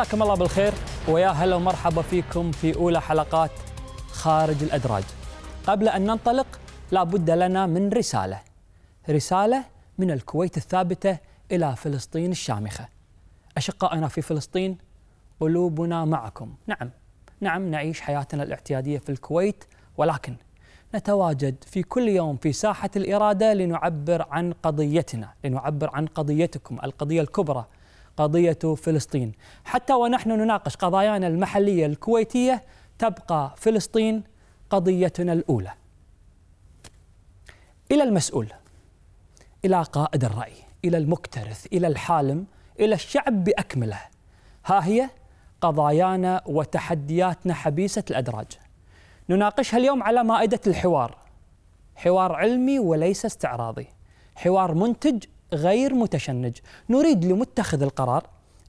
مساكم الله بالخير ويا هلا ومرحبا فيكم في اولى حلقات خارج الادراج. قبل ان ننطلق لابد لنا من رساله. رساله من الكويت الثابته الى فلسطين الشامخه. اشقائنا في فلسطين قلوبنا معكم، نعم نعم نعيش حياتنا الاعتياديه في الكويت ولكن نتواجد في كل يوم في ساحه الاراده لنعبر عن قضيتنا، لنعبر عن قضيتكم، القضيه الكبرى قضية فلسطين حتى ونحن نناقش قضايانا المحلية الكويتية تبقى فلسطين قضيتنا الأولى إلى المسؤول إلى قائد الرأي إلى المكترث إلى الحالم إلى الشعب بأكمله ها هي قضايانا وتحدياتنا حبيسة الأدراج نناقشها اليوم على مائدة الحوار حوار علمي وليس استعراضي حوار منتج غير متشنج نريد لمتخذ القرار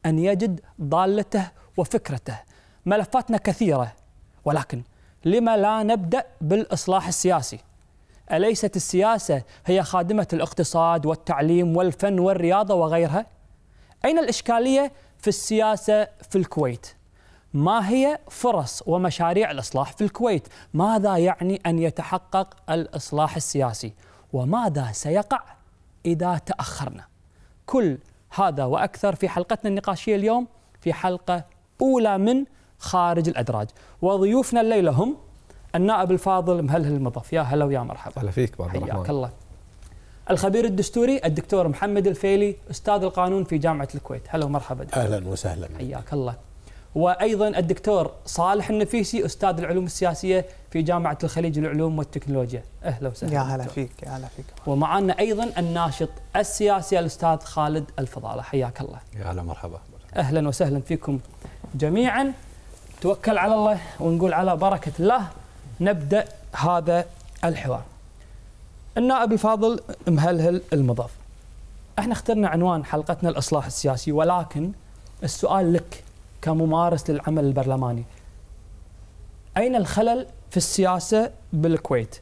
أن يجد ضالته وفكرته ملفاتنا كثيرة ولكن لما لا نبدأ بالإصلاح السياسي أليست السياسة هي خادمة الاقتصاد والتعليم والفن والرياضة وغيرها؟ أين الإشكالية في السياسة في الكويت؟ ما هي فرص ومشاريع الإصلاح في الكويت؟ ماذا يعني أن يتحقق الإصلاح السياسي؟ وماذا سيقع إذا تأخرنا كل هذا وأكثر في حلقتنا النقاشية اليوم في حلقة أولى من خارج الأدراج وضيوفنا الليلة هم النائب الفاضل مهلهل المضف يا هلا ويا مرحبا هلا فيك حياك الله الخبير الدستوري الدكتور محمد الفيلي استاذ القانون في جامعه الكويت هلا ومرحبا اهلا وسهلا حياك الله وايضا الدكتور صالح النفيسي استاذ العلوم السياسيه في جامعه الخليج للعلوم والتكنولوجيا اهلا وسهلا يا هلا فيك يا هلا فيك ومعنا ايضا الناشط السياسي الاستاذ خالد الفضاله حياك الله يا هلا مرحبا اهلا وسهلا فيكم جميعا توكل على الله ونقول على بركه الله نبدا هذا الحوار النائب الفاضل مهلهل المضاف احنا اخترنا عنوان حلقتنا الاصلاح السياسي ولكن السؤال لك كممارس للعمل البرلماني أين الخلل في السياسة بالكويت؟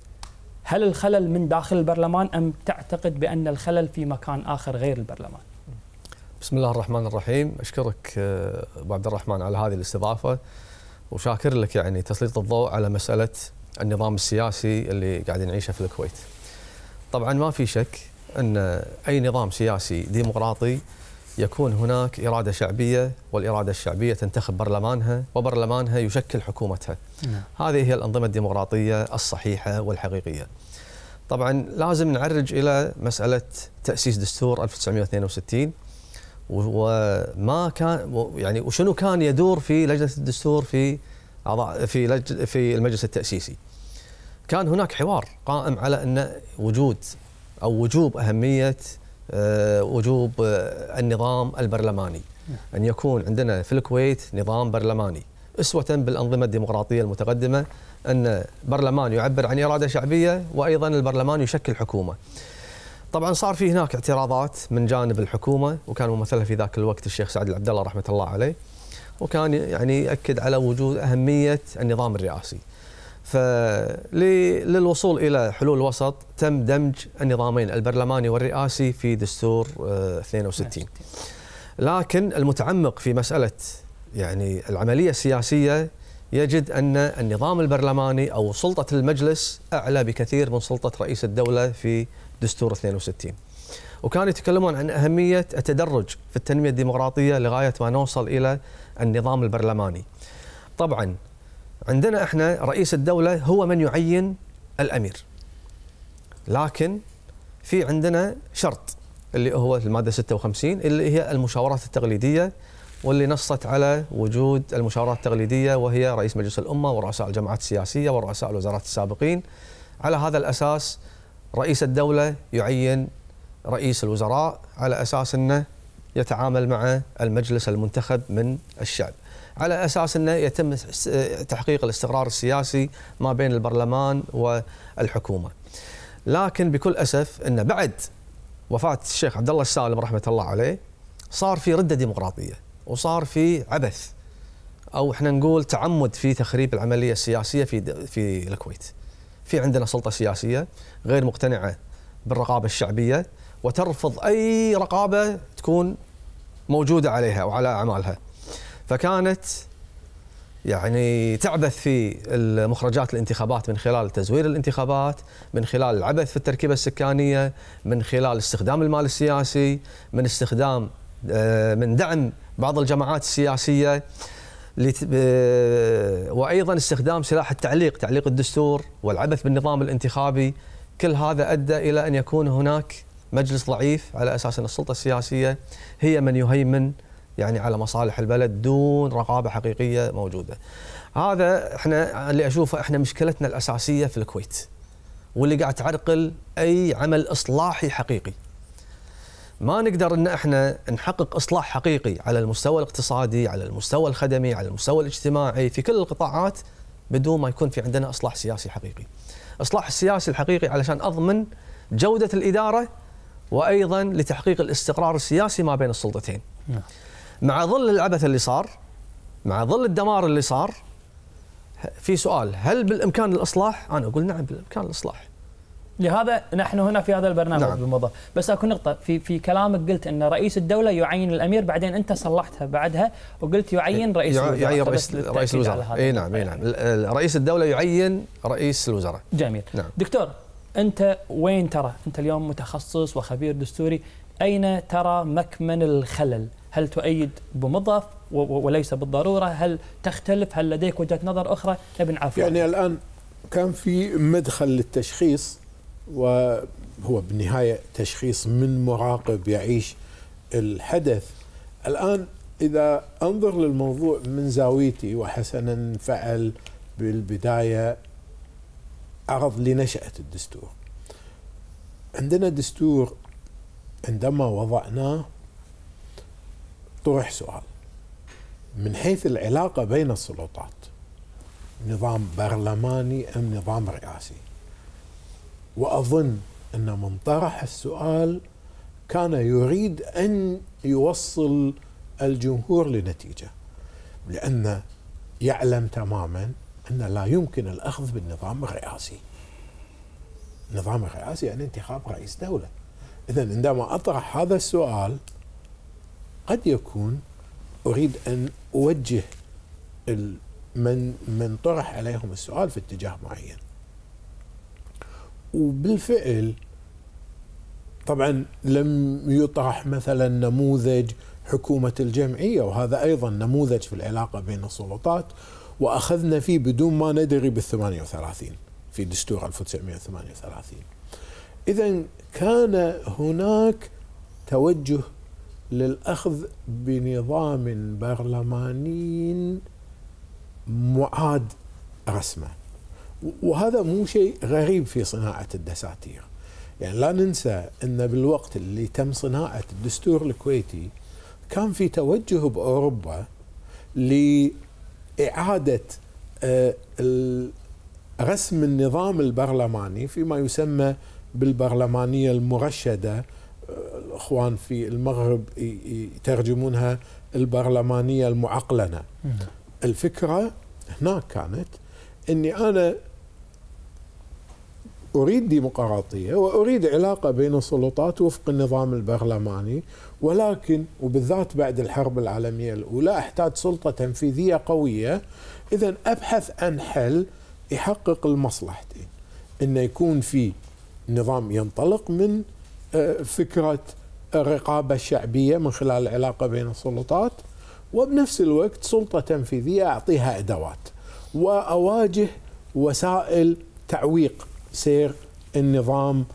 هل الخلل من داخل البرلمان أم تعتقد بأن الخلل في مكان آخر غير البرلمان؟ بسم الله الرحمن الرحيم أشكرك آه، أبو عبد الرحمن على هذه الاستضافة وشاكر لك يعني تسليط الضوء على مسألة النظام السياسي اللي قاعدين نعيشه في الكويت طبعا ما في شك أن أي نظام سياسي ديمقراطي يكون هناك إرادة شعبية والإرادة الشعبية تنتخب برلمانها وبرلمانها يشكل حكومتها نعم. هذه هي الأنظمة الديمقراطية الصحيحة والحقيقية طبعا لازم نعرج إلى مسألة تأسيس دستور 1962 وما كان يعني وشنو كان يدور في لجنة الدستور في في في المجلس التأسيسي كان هناك حوار قائم على أن وجود أو وجوب أهمية آه، وجوب آه، النظام البرلماني نعم. أن يكون عندنا في الكويت نظام برلماني أسوة بالأنظمة الديمقراطية المتقدمة أن برلمان يعبر عن إرادة شعبية وأيضا البرلمان يشكل حكومة طبعا صار في هناك اعتراضات من جانب الحكومه وكان ممثلها في ذاك الوقت الشيخ سعد العبد الله رحمه الله عليه وكان يعني ياكد على وجود اهميه النظام الرئاسي. فللوصول الى حلول وسط تم دمج النظامين البرلماني والرئاسي في دستور 62 آه، لكن المتعمق في مساله يعني العمليه السياسيه يجد ان النظام البرلماني او سلطه المجلس اعلى بكثير من سلطه رئيس الدوله في دستور 62 وكانوا يتكلمون عن اهميه التدرج في التنميه الديمقراطيه لغايه ما نوصل الى النظام البرلماني طبعا عندنا احنا رئيس الدولة هو من يعين الأمير لكن في عندنا شرط اللي هو المادة 56 اللي هي المشاورات التقليدية واللي نصت على وجود المشاورات التقليدية وهي رئيس مجلس الأمة ورؤساء الجماعات السياسية ورؤساء الوزارات السابقين على هذا الأساس رئيس الدولة يعين رئيس الوزراء على أساس أنه يتعامل مع المجلس المنتخب من الشعب على اساس انه يتم تحقيق الاستقرار السياسي ما بين البرلمان والحكومه. لكن بكل اسف انه بعد وفاه الشيخ عبد الله السالم رحمه الله عليه صار في رده ديمقراطيه وصار في عبث او احنا نقول تعمد في تخريب العمليه السياسيه في في الكويت. في عندنا سلطه سياسيه غير مقتنعه بالرقابه الشعبيه وترفض اي رقابه تكون موجوده عليها وعلى اعمالها. فكانت يعني تعبث في مخرجات الانتخابات من خلال تزوير الانتخابات من خلال العبث في التركيبة السكانية من خلال استخدام المال السياسي من استخدام آه، من دعم بعض الجماعات السياسية آه، وأيضا استخدام سلاح التعليق تعليق الدستور والعبث بالنظام الانتخابي كل هذا أدى إلى أن يكون هناك مجلس ضعيف على أساس أن السلطة السياسية هي من يهيمن يعني على مصالح البلد دون رقابه حقيقيه موجوده. هذا احنا اللي اشوفه احنا مشكلتنا الاساسيه في الكويت. واللي قاعد تعرقل اي عمل اصلاحي حقيقي. ما نقدر ان احنا نحقق اصلاح حقيقي على المستوى الاقتصادي، على المستوى الخدمي، على المستوى الاجتماعي في كل القطاعات بدون ما يكون في عندنا اصلاح سياسي حقيقي. اصلاح السياسي الحقيقي علشان اضمن جوده الاداره وايضا لتحقيق الاستقرار السياسي ما بين السلطتين. نعم. مع ظل العبث اللي صار مع ظل الدمار اللي صار في سؤال هل بالامكان الاصلاح؟ انا اقول نعم بالامكان الاصلاح. لهذا نحن هنا في هذا البرنامج نعم. بالموضوع، بس اكو نقطه في في كلامك قلت ان رئيس الدوله يعين الامير بعدين انت صلحتها بعدها وقلت يعين رئيس الوزراء يعين رئيس, رئيس الوزراء اي نعم اي نعم رئيس الدوله يعين رئيس الوزراء جميل نعم. دكتور انت وين ترى انت اليوم متخصص وخبير دستوري اين ترى مكمن الخلل هل تؤيد بمضاف وليس بالضروره هل تختلف هل لديك وجهه نظر اخرى ابن عفو يعني الان كان في مدخل للتشخيص وهو بالنهايه تشخيص من مراقب يعيش الحدث الان اذا انظر للموضوع من زاويتي وحسنا فعل بالبدايه عرض لنشاه الدستور عندنا دستور عندما وضعناه طرح سؤال من حيث العلاقة بين السلطات نظام برلماني أم نظام رئاسي وأظن أن من طرح السؤال كان يريد أن يوصل الجمهور لنتيجة لأن يعلم تماما أن لا يمكن الأخذ بالنظام الرئاسي النظام الرئاسي يعني انتخاب رئيس دولة إذا عندما أطرح هذا السؤال قد يكون اريد ان اوجه من من طرح عليهم السؤال في اتجاه معين وبالفعل طبعا لم يطرح مثلا نموذج حكومه الجمعيه وهذا ايضا نموذج في العلاقه بين السلطات واخذنا فيه بدون ما ندري بال 38 في دستور 1938 اذا كان هناك توجه للأخذ بنظام برلماني معاد رسمه وهذا مو شيء غريب في صناعة الدساتير يعني لا ننسى أن بالوقت اللي تم صناعة الدستور الكويتي كان في توجه بأوروبا لإعادة آه، رسم النظام البرلماني فيما يسمى بالبرلمانية المرشدة الإخوان في المغرب يترجمونها البرلمانية المعقلنة الفكرة هناك كانت أني أنا أريد ديمقراطية وأريد علاقة بين السلطات وفق النظام البرلماني ولكن وبالذات بعد الحرب العالمية الأولى أحتاج سلطة تنفيذية قوية إذا أبحث عن حل يحقق المصلحتين أنه يكون في نظام ينطلق من آه، فكرة الرقابة الشعبية من خلال العلاقة بين السلطات وبنفس الوقت سلطة تنفيذية أعطيها أدوات وأواجه وسائل تعويق سير النظام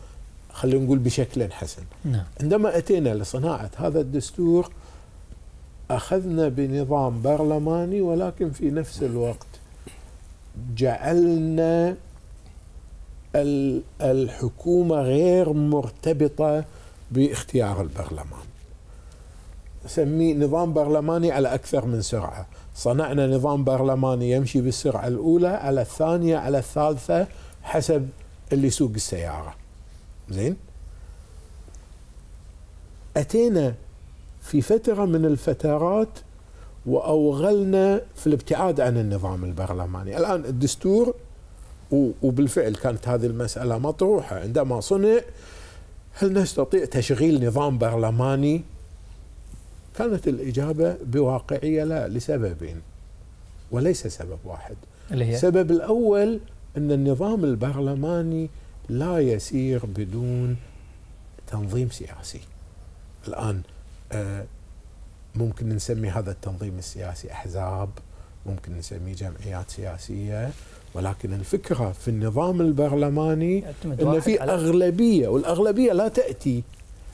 خلينا نقول بشكل حسن نعم. عندما أتينا لصناعة هذا الدستور أخذنا بنظام برلماني ولكن في نفس الوقت جعلنا الحكومة غير مرتبطة باختيار البرلمان سميه نظام برلماني على أكثر من سرعة صنعنا نظام برلماني يمشي بالسرعة الأولى على الثانية على الثالثة حسب اللي يسوق السيارة زين أتينا في فترة من الفترات وأوغلنا في الابتعاد عن النظام البرلماني الآن الدستور وبالفعل كانت هذه المسألة مطروحة عندما صنع هل نستطيع تشغيل نظام برلماني كانت الإجابة بواقعية لا لسببين وليس سبب واحد اللي هي؟ السبب الأول أن النظام البرلماني لا يسير بدون تنظيم سياسي الآن آه، ممكن نسمي هذا التنظيم السياسي أحزاب ممكن نسميه جمعيات سياسية ولكن الفكرة في النظام البرلماني أن في أغلبية والأغلبية لا تأتي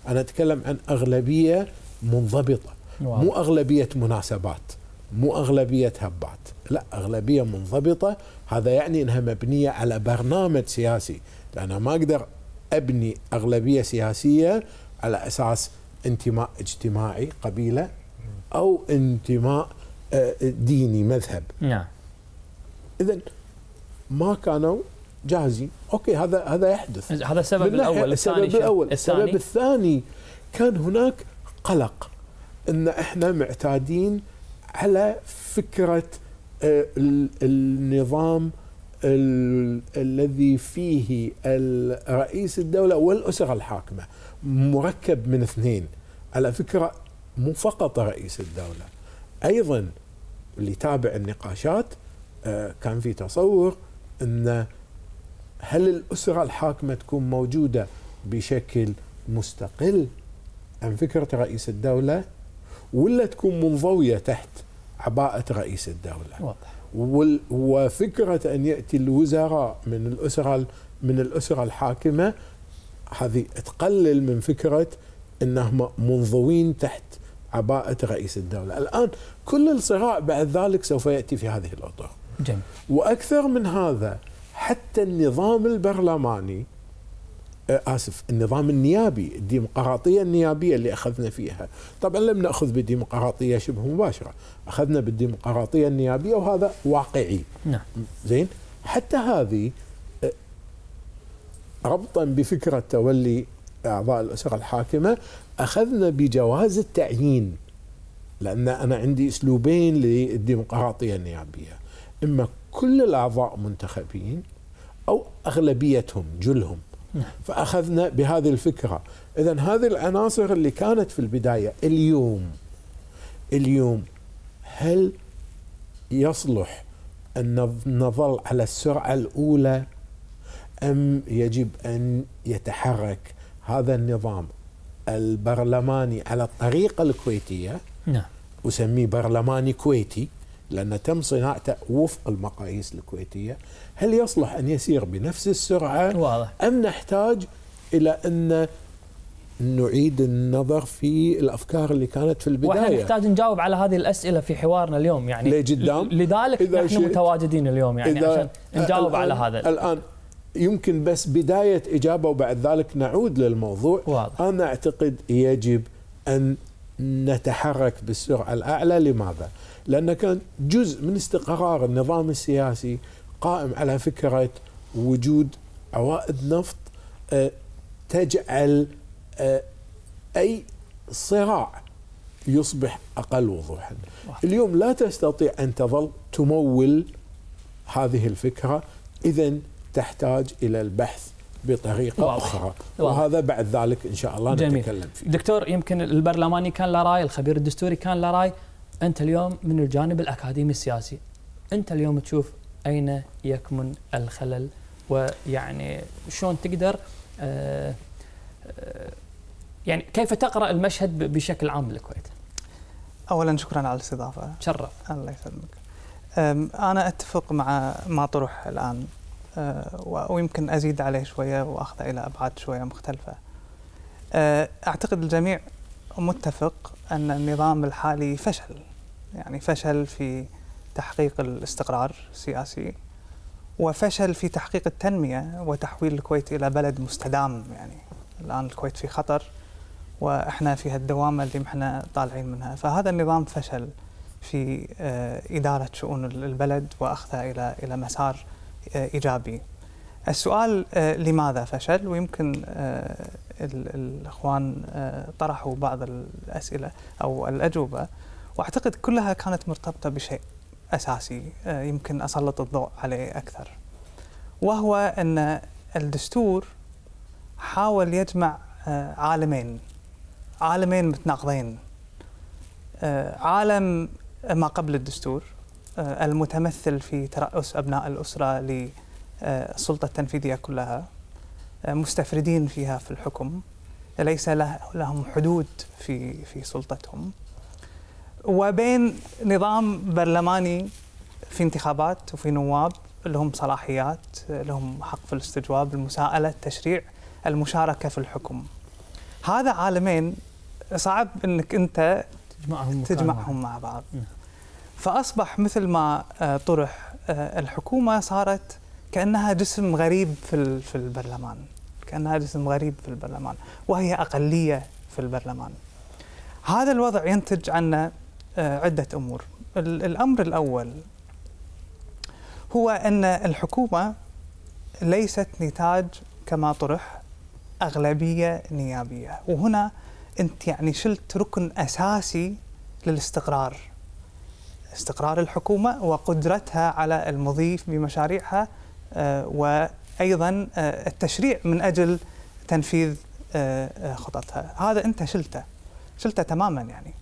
أنا أتكلم عن أغلبية منضبطة مو أغلبية مناسبات مو أغلبية هبات لا أغلبية منضبطة هذا يعني أنها مبنية على برنامج سياسي أنا ما أقدر أبني أغلبية سياسية على أساس انتماء اجتماعي قبيلة أو انتماء آه، ديني مذهب نعم إذا ما كانوا جاهزين اوكي هذا هذا يحدث هذا السبب الاول السبب الاول السبب الثاني كان هناك قلق ان احنا معتادين على فكره آه، النظام الذي فيه رئيس الدوله والاسره الحاكمه مركب من اثنين على فكره مو فقط رئيس الدوله ايضا اللي تابع النقاشات آه، كان في تصور ان هل الاسره الحاكمه تكون موجوده بشكل مستقل عن فكره رئيس الدوله ولا تكون منضويه تحت عباءه رئيس الدوله واضح وفكره ان ياتي الوزراء من الاسره من الاسره الحاكمه هذه تقلل من فكره انهم منضوين تحت عباءه رئيس الدوله، الان كل الصراع بعد ذلك سوف ياتي في هذه الاطر. جميل. واكثر من هذا حتى النظام البرلماني آه، اسف النظام النيابي الديمقراطيه النيابيه اللي اخذنا فيها طبعا لم ناخذ بالديمقراطيه شبه مباشره اخذنا بالديمقراطيه النيابيه وهذا واقعي نعم زين حتى هذه آه، ربطا بفكره تولي اعضاء الاسره الحاكمه اخذنا بجواز التعيين لان انا عندي اسلوبين للديمقراطيه النيابيه إما كل الأعضاء منتخبين أو أغلبيتهم جلهم نعم. فأخذنا بهذه الفكرة إذا هذه العناصر اللي كانت في البداية اليوم اليوم هل يصلح أن نظل على السرعة الأولى أم يجب أن يتحرك هذا النظام البرلماني على الطريقة الكويتية نعم أسميه برلماني كويتي لأن تم صناعته وفق المقاييس الكويتية هل يصلح أن يسير بنفس السرعة واضح. أم نحتاج إلى أن نعيد النظر في الافكار اللي كانت في البدايه واحنا نحتاج نجاوب على هذه الاسئله في حوارنا اليوم يعني لقدام لذلك نحن متواجدين اليوم يعني إذا عشان نجاوب على هذا الان يمكن بس بدايه اجابه وبعد ذلك نعود للموضوع واضح. انا اعتقد يجب ان نتحرك بالسرعة الأعلى لماذا؟ لأن كان جزء من استقرار النظام السياسي قائم على فكرة وجود عوائد نفط آه، تجعل آه، أي صراع يصبح أقل وضوحا اليوم لا تستطيع أن تظل تمول هذه الفكرة إذا تحتاج إلى البحث بطريقه واضح. اخرى واضح. وهذا بعد ذلك ان شاء الله جميل. نتكلم فيه دكتور يمكن البرلماني كان له راي الخبير الدستوري كان له راي انت اليوم من الجانب الاكاديمي السياسي انت اليوم تشوف اين يكمن الخلل ويعني شلون تقدر آه، آه، يعني كيف تقرا المشهد بشكل عام بالكويت؟ اولا شكرا على الاستضافه تشرف الله يسلمك انا اتفق مع ما طرح الان آه، ويمكن أزيد عليه شوية وأخذه إلى أبعاد شوية مختلفة آه، أعتقد الجميع متفق أن النظام الحالي فشل يعني فشل في تحقيق الاستقرار السياسي وفشل في تحقيق التنمية وتحويل الكويت إلى بلد مستدام يعني الآن الكويت في خطر وإحنا في هالدوامة اللي إحنا طالعين منها فهذا النظام فشل في آه، إدارة شؤون البلد وأخذها إلى إلى مسار إيجابي السؤال آه، لماذا فشل ويمكن آه، الإخوان آه، طرحوا بعض الأسئلة أو الأجوبة وأعتقد كلها كانت مرتبطة بشيء أساسي يمكن أسلط الضوء عليه أكثر وهو أن الدستور حاول يجمع عالمين عالمين متناقضين عالم ما قبل الدستور آه، المتمثل في ترأس أبناء الأسرة للسلطة التنفيذية كلها آه، مستفردين فيها في الحكم ليس لهم حدود في في سلطتهم وبين نظام برلماني في انتخابات وفي نواب لهم صلاحيات لهم حق في الاستجواب المساءلة التشريع المشاركة في الحكم هذا عالمين صعب انك انت تجمعهم, تجمعهم مع بعض إيه. فأصبح مثل ما آه، طرح آه، الحكومة صارت كأنها جسم غريب في في البرلمان كأنها جسم غريب في البرلمان وهي أقلية في البرلمان هذا الوضع ينتج عنا آه، عدة أمور الأمر الأول هو أن الحكومة ليست نتاج كما طرح أغلبية نيابية وهنا أنت يعني شلت ركن أساسي للاستقرار استقرار الحكومة وقدرتها على المضي بمشاريعها آه، وأيضا آه، التشريع من أجل تنفيذ آه، خططها هذا أنت شلته شلته تماما يعني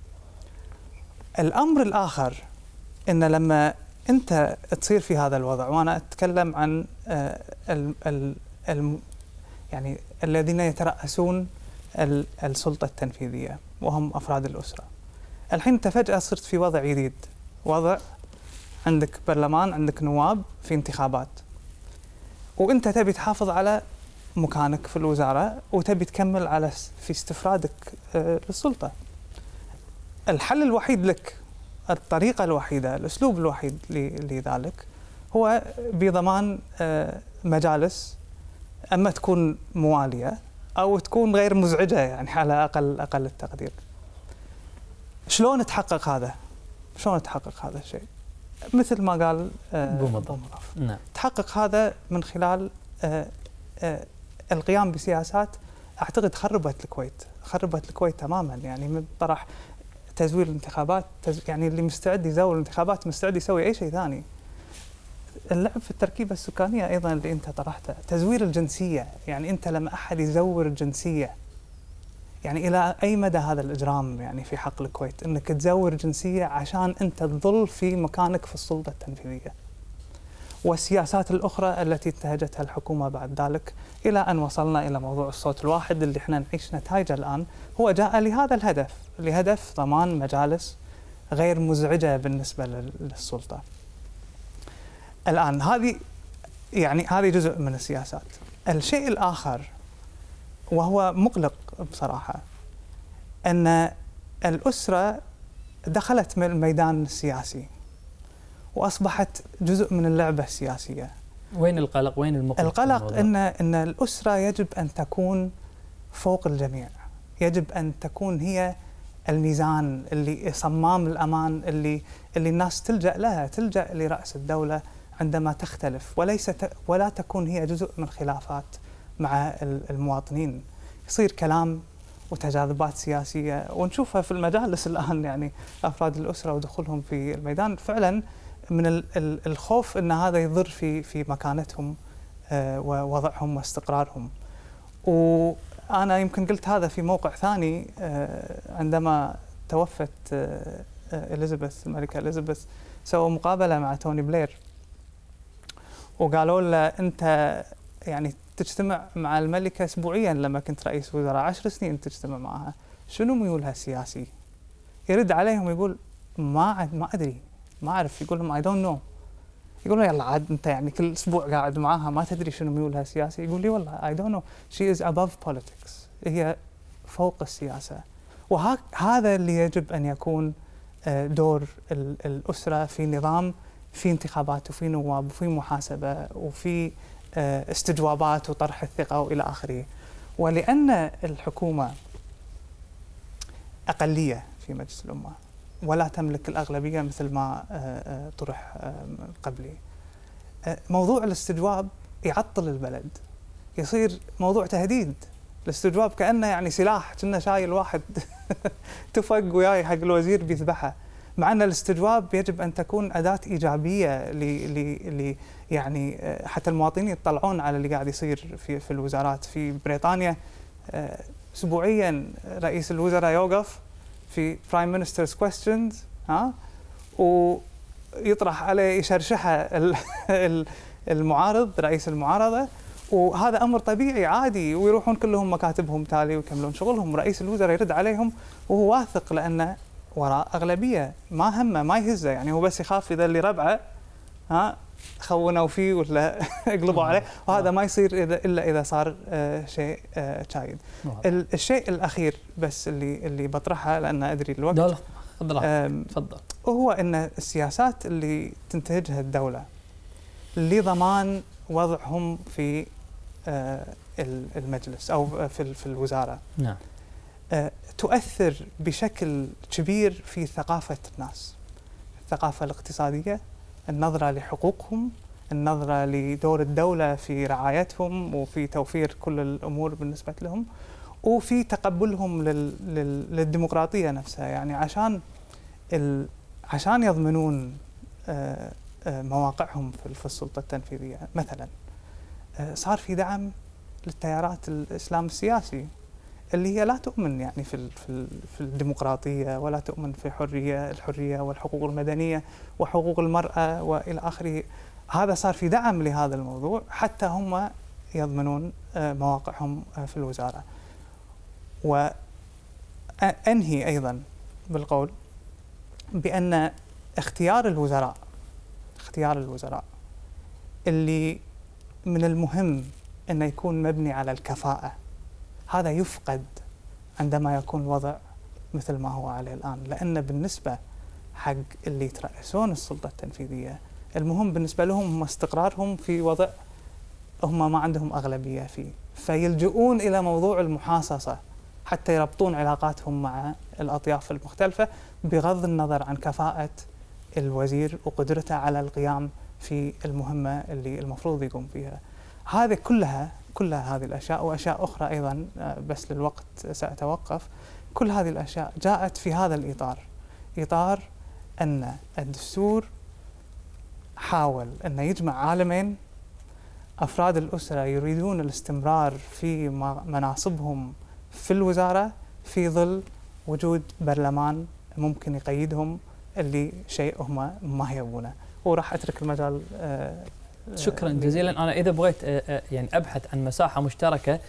الأمر الآخر أن لما أنت تصير في هذا الوضع وأنا أتكلم عن ال ال يعني الذين يترأسون السلطة التنفيذية وهم أفراد الأسرة الحين أنت فجأة صرت في وضع جديد وضع عندك برلمان عندك نواب في انتخابات وانت تبي تحافظ على مكانك في الوزاره وتبي تكمل على في استفرادك آه، للسلطه الحل الوحيد لك الطريقه الوحيده الاسلوب الوحيد لذلك هو بضمان آه، مجالس اما تكون مواليه او تكون غير مزعجه يعني على اقل اقل التقدير شلون تحقق هذا شلون تحقق هذا الشيء؟ مثل ما قال آه، بومضاف نعم تحقق هذا من خلال آه، آه، القيام بسياسات اعتقد خربت الكويت خربت الكويت تماما يعني من طرح تزوير الانتخابات يعني اللي مستعد يزور الانتخابات مستعد يسوي اي شيء ثاني اللعب في التركيبه السكانيه ايضا اللي انت طرحته تزوير الجنسيه يعني انت لما احد يزور الجنسيه يعني الى اي مدى هذا الاجرام يعني في حق الكويت انك تزور جنسيه عشان انت تظل في مكانك في السلطه التنفيذيه. والسياسات الاخرى التي انتهجتها الحكومه بعد ذلك الى ان وصلنا الى موضوع الصوت الواحد اللي احنا نعيش نتائجه الان هو جاء لهذا الهدف، لهدف ضمان مجالس غير مزعجه بالنسبه للسلطه. الان هذه يعني هذه جزء من السياسات. الشيء الاخر وهو مقلق بصراحة أن الأسرة دخلت من الميدان السياسي وأصبحت جزء من اللعبة السياسية وين القلق وين المقلق القلق أن أن الأسرة يجب أن تكون فوق الجميع يجب أن تكون هي الميزان اللي صمام الأمان اللي اللي الناس تلجأ لها تلجأ لرأس الدولة عندما تختلف وليس ولا تكون هي جزء من خلافات مع المواطنين يصير كلام وتجاذبات سياسيه ونشوفها في المجالس الان يعني افراد الاسره ودخولهم في الميدان فعلا من الخوف ان هذا يضر في في مكانتهم آه، ووضعهم واستقرارهم. وانا يمكن قلت هذا في موقع ثاني آه، عندما توفت آه، اليزابيث الملكه اليزابيث سووا مقابله مع توني بلير وقالوا له انت يعني تجتمع مع الملكة أسبوعيا لما كنت رئيس وزراء عشر سنين تجتمع معها شنو ميولها السياسي يرد عليهم يقول ما ما أدري ما أعرف يقول لهم أي دونت نو يقول يلا عاد انت يعني كل اسبوع قاعد معاها ما تدري شنو ميولها السياسي يقول لي والله اي دونت نو شي از اباف بوليتكس هي فوق السياسه وهذا اللي يجب ان يكون آه، دور الاسره في نظام في انتخابات وفي نواب وفي محاسبه وفي آه، استجوابات وطرح الثقة وإلى آخره ولأن الحكومة أقلية في مجلس الأمة ولا تملك الأغلبية مثل ما آه، آه، طرح قبلي موضوع الاستجواب يعطل البلد يصير موضوع تهديد الاستجواب كأنه يعني سلاح كنا شايل واحد تفق وياي حق الوزير بيذبحه مع ان الاستجواب يجب ان تكون اداه ايجابيه ل ل يعني آه، حتى المواطنين يطلعون على اللي قاعد يصير في في الوزارات في بريطانيا آه، اسبوعيا رئيس الوزراء يوقف في برايم مينسترز كويستشنز ها ويطرح عليه يشرشحه المعارض رئيس المعارضه وهذا امر طبيعي عادي ويروحون كلهم مكاتبهم تالي ويكملون شغلهم ورئيس الوزراء يرد عليهم وهو واثق لانه وراء اغلبيه ما همه ما يهزه يعني هو بس يخاف اذا اللي ربعه ها خونوا فيه ولا قلبوا نعم. عليه وهذا نعم. ما يصير الا اذا صار آه، شيء آه، شايد نعم. الشيء الاخير بس اللي اللي بطرحه لان ادري الوقت لا تفضل هو ان السياسات اللي تنتهجها الدوله لضمان وضعهم في آه، المجلس او في الوزاره نعم تؤثر بشكل كبير في ثقافة الناس الثقافة الاقتصادية النظرة لحقوقهم النظرة لدور الدولة في رعايتهم وفي توفير كل الأمور بالنسبة لهم وفي تقبلهم للديمقراطية نفسها يعني عشان عشان يضمنون آه، آه، مواقعهم في السلطة التنفيذية مثلا آه، صار في دعم للتيارات الإسلام السياسي اللي هي لا تؤمن يعني في في الديمقراطيه ولا تؤمن في حريه الحريه والحقوق المدنيه وحقوق المراه والى اخره هذا صار في دعم لهذا الموضوع حتى هم يضمنون آه، مواقعهم آه، في الوزاره وانهي ايضا بالقول بان اختيار الوزراء اختيار الوزراء اللي من المهم انه يكون مبني على الكفاءه هذا يفقد عندما يكون الوضع مثل ما هو عليه الآن لأن بالنسبة حق اللي يترأسون السلطة التنفيذية المهم بالنسبة لهم هم استقرارهم في وضع هم ما عندهم أغلبية فيه فيلجؤون إلى موضوع المحاصصة حتى يربطون علاقاتهم مع الأطياف المختلفة بغض النظر عن كفاءة الوزير وقدرته على القيام في المهمة اللي المفروض يقوم فيها هذه كلها كل هذه الأشياء وأشياء أخرى أيضا آه، بس للوقت سأتوقف كل هذه الأشياء جاءت في هذا الإطار إطار أن الدستور حاول أن يجمع عالمين أفراد الأسرة يريدون الاستمرار في مناصبهم في الوزارة في ظل وجود برلمان ممكن يقيدهم اللي شيء هم ما يبونه وراح أترك المجال آه، شكرا آه، جزيلا انا اذا بغيت آه، آه، يعني ابحث عن مساحه مشتركه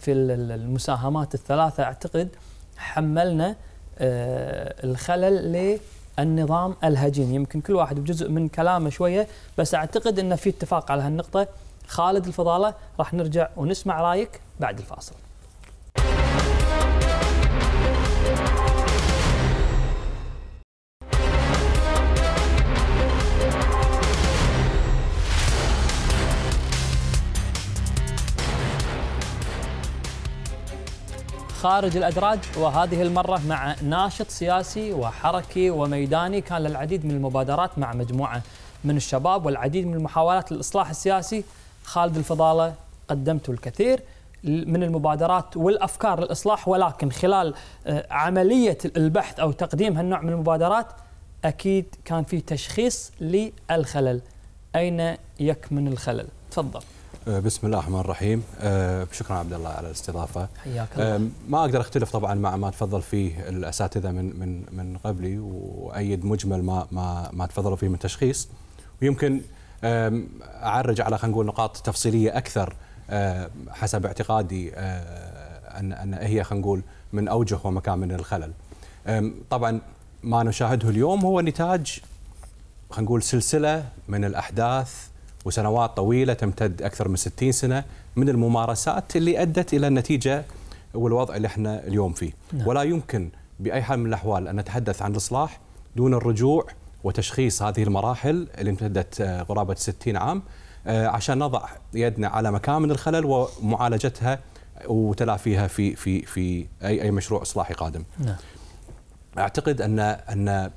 في المساهمات الثلاثه اعتقد حملنا الخلل للنظام الهجين يمكن كل واحد بجزء من كلامه شويه بس اعتقد ان في اتفاق على هالنقطه خالد الفضاله راح نرجع ونسمع رايك بعد الفاصل خارج الأدراج وهذه المرة مع ناشط سياسي وحركي وميداني كان للعديد من المبادرات مع مجموعة من الشباب والعديد من المحاولات للإصلاح السياسي خالد الفضالة قدمت الكثير من المبادرات والأفكار للإصلاح ولكن خلال آه، عملية البحث أو تقديم هالنوع من المبادرات أكيد كان في تشخيص للخلل أين يكمن الخلل تفضل آه، بسم الله الرحمن الرحيم آه، شكرا عبد الله على الاستضافه حياك آه، الله ما اقدر اختلف طبعا مع ما تفضل فيه الاساتذه من من من قبلي وايد مجمل ما ما ما تفضلوا فيه من تشخيص ويمكن اعرج على خلينا نقول نقاط تفصيليه اكثر حسب اعتقادي ان ان هي خلينا نقول من اوجه ومكان من الخلل طبعا ما نشاهده اليوم هو نتاج خلينا نقول سلسله من الاحداث وسنوات طويله تمتد اكثر من 60 سنه من الممارسات اللي ادت الى النتيجه والوضع اللي احنا اليوم فيه نعم. ولا يمكن باي حال من الاحوال ان نتحدث عن الاصلاح دون الرجوع وتشخيص هذه المراحل اللي امتدت قرابه آه، 60 عام آه، عشان نضع يدنا على مكامن الخلل ومعالجتها وتلافيها في في في اي اي مشروع اصلاحي قادم. نعم. اعتقد ان ان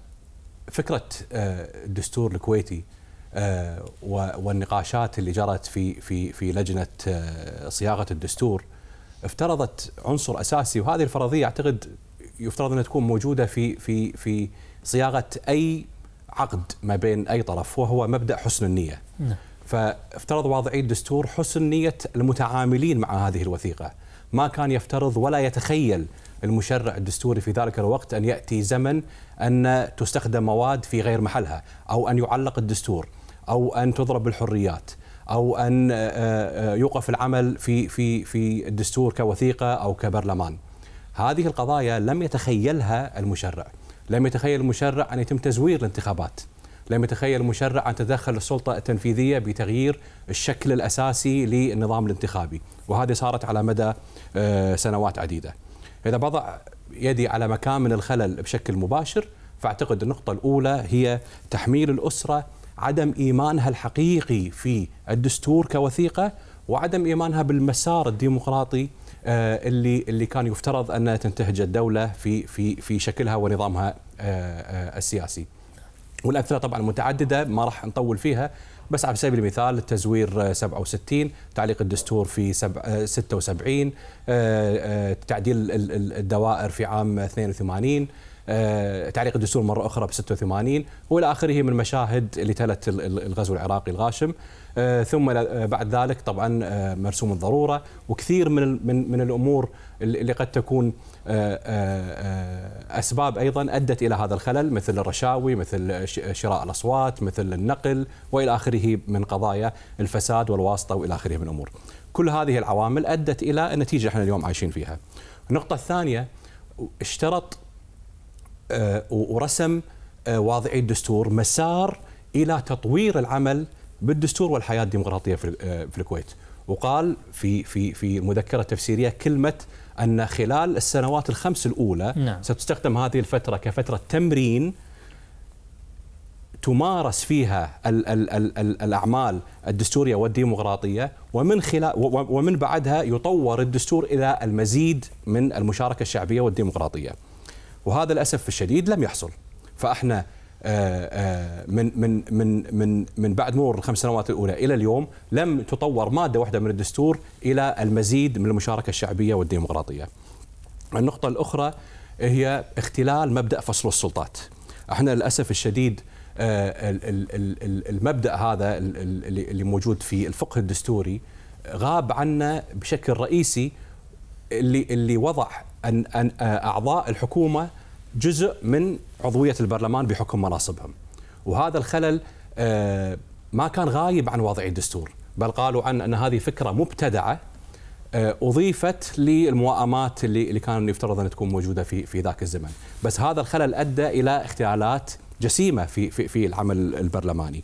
فكره آه، الدستور الكويتي آه، والنقاشات اللي جرت في في في لجنه آه، صياغه الدستور افترضت عنصر اساسي وهذه الفرضيه اعتقد يفترض انها تكون موجوده في في في صياغه اي عقد ما بين اي طرف وهو مبدا حسن النيه. نعم. فافترض واضعي الدستور حسن نيه المتعاملين مع هذه الوثيقه، ما كان يفترض ولا يتخيل المشرع الدستوري في ذلك الوقت ان ياتي زمن ان تستخدم مواد في غير محلها او ان يعلق الدستور. او ان تضرب بالحريات او ان آه، آه، آه، يوقف العمل في في في الدستور كوثيقه او كبرلمان. هذه القضايا لم يتخيلها المشرع، لم يتخيل المشرع ان يتم تزوير الانتخابات. لم يتخيل المشرع ان تدخل السلطه التنفيذيه بتغيير الشكل الاساسي للنظام الانتخابي، وهذه صارت على مدى سنوات عديده. اذا بضع يدي على مكامن الخلل بشكل مباشر فاعتقد النقطه الاولى هي تحميل الاسره عدم ايمانها الحقيقي في الدستور كوثيقه وعدم ايمانها بالمسار الديمقراطي آه، اللي اللي كان يفترض ان تنتهج الدوله في في في شكلها ونظامها آه، آه، السياسي. والامثله طبعا متعدده ما راح نطول فيها بس على سبيل المثال التزوير 67 تعليق الدستور في 76 تعديل الدوائر في عام 82 آه، تعليق الدستور مرة أخرى ب 86 وإلى آخره من مشاهد اللي تلت الغزو العراقي الغاشم آه، ثم آه، بعد ذلك طبعا مرسوم الضرورة وكثير من من من الأمور اللي قد تكون أسباب أيضا أدت إلى هذا الخلل مثل الرشاوي مثل شراء الأصوات مثل النقل وإلى آخره من قضايا الفساد والواسطة وإلى آخره من الأمور كل هذه العوامل أدت إلى النتيجة احنا اليوم عايشين فيها النقطة الثانية اشترط آه، ورسم آه، واضعي الدستور مسار الى تطوير العمل بالدستور والحياه الديمقراطيه آه، في الكويت وقال في في في مذكره تفسيريه كلمه ان خلال السنوات الخمس الاولى نعم. ستستخدم هذه الفتره كفتره تمرين تمارس فيها الـ الـ الـ الـ الاعمال الدستوريه والديمقراطيه ومن خلال ومن بعدها يطور الدستور الى المزيد من المشاركه الشعبيه والديمقراطيه. وهذا للاسف الشديد لم يحصل فاحنا آه، آه، من من من من من بعد مرور الخمس سنوات الاولى الى اليوم لم تطور ماده واحده من الدستور الى المزيد من المشاركه الشعبيه والديمقراطيه. النقطه الاخرى هي اختلال مبدا فصل السلطات. احنا للاسف الشديد آه، المبدا هذا اللي موجود في الفقه الدستوري غاب عنا بشكل رئيسي اللي اللي وضع أن أن آه، أعضاء الحكومة جزء من عضوية البرلمان بحكم مناصبهم وهذا الخلل آه، ما كان غايب عن وضع الدستور بل قالوا عن أن هذه فكرة مبتدعة آه، أضيفت للموائمات اللي اللي كان يفترض أن تكون موجودة في في ذاك الزمن بس هذا الخلل أدى إلى اختلالات جسيمة في في, في العمل البرلماني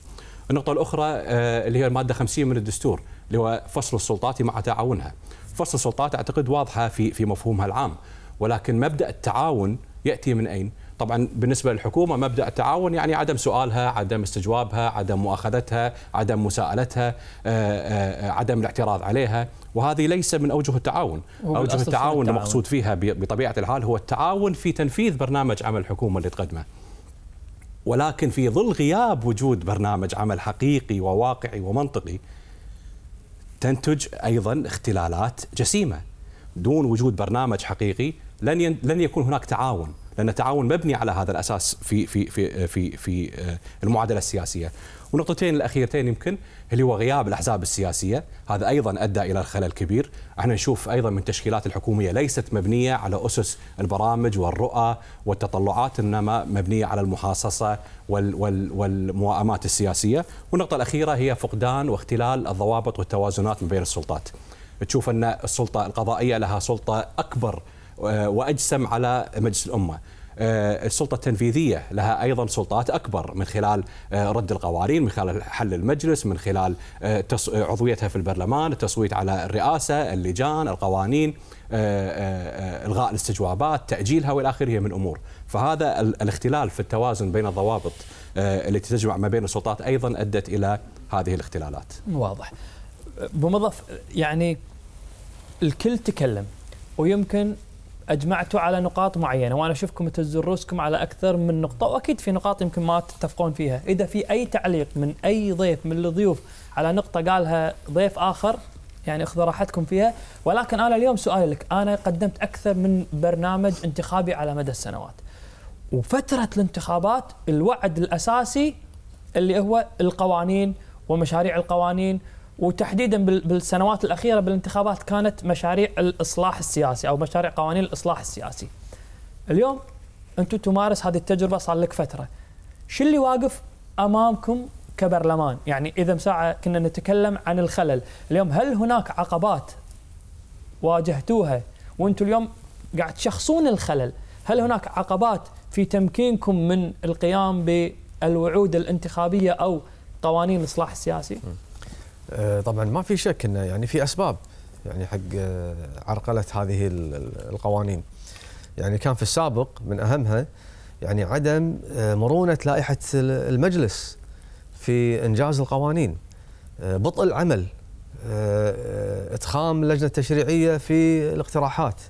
النقطة الأخرى اللي هي المادة 50 من الدستور اللي هو فصل السلطات مع تعاونها فرص السلطات اعتقد واضحه في في مفهومها العام ولكن مبدا التعاون ياتي من اين؟ طبعا بالنسبه للحكومه مبدا التعاون يعني عدم سؤالها، عدم استجوابها، عدم مؤاخذتها، عدم مساءلتها، آه، آه، آه، عدم الاعتراض عليها، وهذه ليس من اوجه التعاون، اوجه التعاون المقصود فيها بطبيعه الحال هو التعاون في تنفيذ برنامج عمل الحكومه اللي تقدمه. ولكن في ظل غياب وجود برنامج عمل حقيقي وواقعي ومنطقي تنتج ايضا اختلالات جسيمه دون وجود برنامج حقيقي لن ين... لن يكون هناك تعاون لان التعاون مبني على هذا الاساس في في في في, في آه، المعادله السياسيه ونقطتين الاخيرتين يمكن اللي هو غياب الاحزاب السياسيه هذا ايضا ادى الى الخلل كبير احنا نشوف ايضا من تشكيلات الحكوميه ليست مبنيه على اسس البرامج والرؤى والتطلعات انما مبنيه على المحاصصه وال وال والمواءمات السياسيه والنقطه الاخيره هي فقدان واختلال الضوابط والتوازنات ما بين السلطات تشوف ان السلطه القضائيه لها سلطه اكبر آه، واجسم على مجلس الامه آه، السلطة التنفيذية لها أيضا سلطات أكبر من خلال آه، رد القوارين من خلال حل المجلس من خلال آه، عضويتها في البرلمان التصويت على الرئاسة اللجان القوانين الغاء الاستجوابات تاجيلها والى اخره من امور فهذا الاختلال في التوازن بين الضوابط التي تجمع ما بين السلطات ايضا ادت الى هذه الاختلالات واضح بمضاف يعني الكل تكلم ويمكن اجمعتوا على نقاط معينه وانا اشوفكم تهزون رؤوسكم على اكثر من نقطه واكيد في نقاط يمكن ما تتفقون فيها، اذا في اي تعليق من اي ضيف من الضيوف على نقطه قالها ضيف اخر يعني خذوا راحتكم فيها، ولكن انا اليوم سؤالي لك، انا قدمت اكثر من برنامج انتخابي على مدى السنوات. وفتره الانتخابات الوعد الاساسي اللي هو القوانين ومشاريع القوانين وتحديدا بالسنوات الاخيره بالانتخابات كانت مشاريع الاصلاح السياسي او مشاريع قوانين الاصلاح السياسي. اليوم انتم تمارس هذه التجربه صار لك فتره. شو اللي واقف امامكم كبرلمان؟ يعني اذا ساعه كنا نتكلم عن الخلل، اليوم هل هناك عقبات واجهتوها وانتم اليوم قاعد تشخصون الخلل؟ هل هناك عقبات في تمكينكم من القيام بالوعود الانتخابيه او قوانين الاصلاح السياسي؟ آه، طبعا ما في شك انه يعني في اسباب يعني حق آه، عرقله هذه القوانين. يعني كان في السابق من اهمها يعني عدم آه، مرونه لائحه المجلس في انجاز القوانين. بطء العمل ادخام اللجنه التشريعيه في الاقتراحات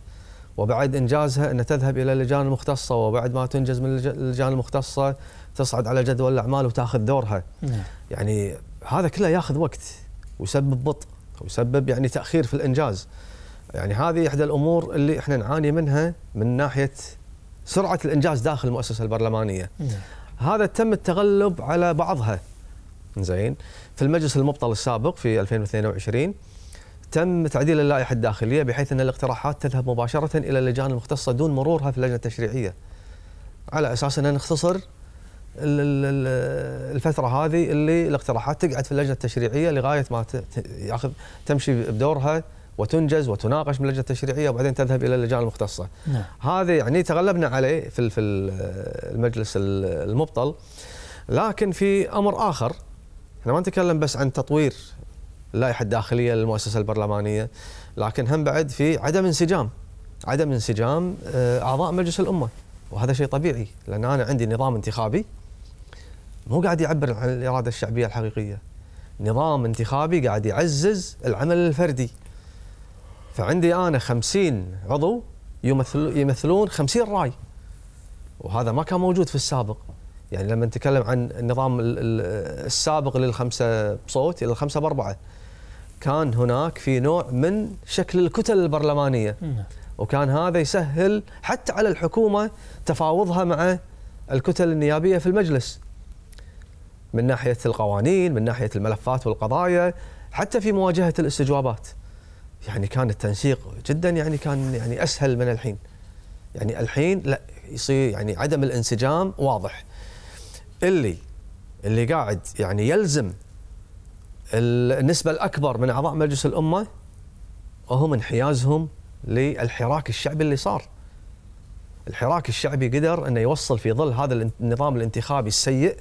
وبعد انجازها ان تذهب الى اللجان المختصه وبعد ما تنجز من اللجان المختصه تصعد على جدول الاعمال وتاخذ دورها. نعم. يعني هذا كله ياخذ وقت ويسبب بطء ويسبب يعني تاخير في الانجاز يعني هذه احدى الامور اللي احنا نعاني منها من ناحيه سرعه الانجاز داخل المؤسسه البرلمانيه هذا تم التغلب على بعضها زين في المجلس المبطل السابق في 2022 تم تعديل اللائحه الداخليه بحيث ان الاقتراحات تذهب مباشره الى اللجان المختصه دون مرورها في اللجنه التشريعيه على اساس ان نختصر الفتره هذه اللي الاقتراحات تقعد في اللجنه التشريعيه لغايه ما ياخذ تمشي بدورها وتنجز وتناقش باللجنه التشريعيه وبعدين تذهب الى اللجان المختصه. نعم. هذه يعني تغلبنا عليه في في المجلس المبطل لكن في امر اخر احنا ما نتكلم بس عن تطوير اللائحه الداخليه للمؤسسه البرلمانيه لكن هم بعد في عدم انسجام عدم انسجام آه، اعضاء مجلس الامه وهذا شيء طبيعي لان انا عندي نظام انتخابي مو قاعد يعبر عن الاراده الشعبيه الحقيقيه نظام انتخابي قاعد يعزز العمل الفردي فعندي انا 50 عضو يمثل يمثلون 50 راي وهذا ما كان موجود في السابق يعني لما نتكلم عن النظام السابق للخمسه بصوت الى الخمسه باربعه كان هناك في نوع من شكل الكتل البرلمانيه نعم. وكان هذا يسهل حتى على الحكومه تفاوضها مع الكتل النيابيه في المجلس من ناحيه القوانين، من ناحيه الملفات والقضايا، حتى في مواجهه الاستجوابات. يعني كان التنسيق جدا يعني كان يعني اسهل من الحين. يعني الحين لا يصير يعني عدم الانسجام واضح. اللي اللي قاعد يعني يلزم النسبه الاكبر من اعضاء مجلس الامه وهم انحيازهم للحراك الشعبي اللي صار. الحراك الشعبي قدر انه يوصل في ظل هذا النظام الانتخابي السيء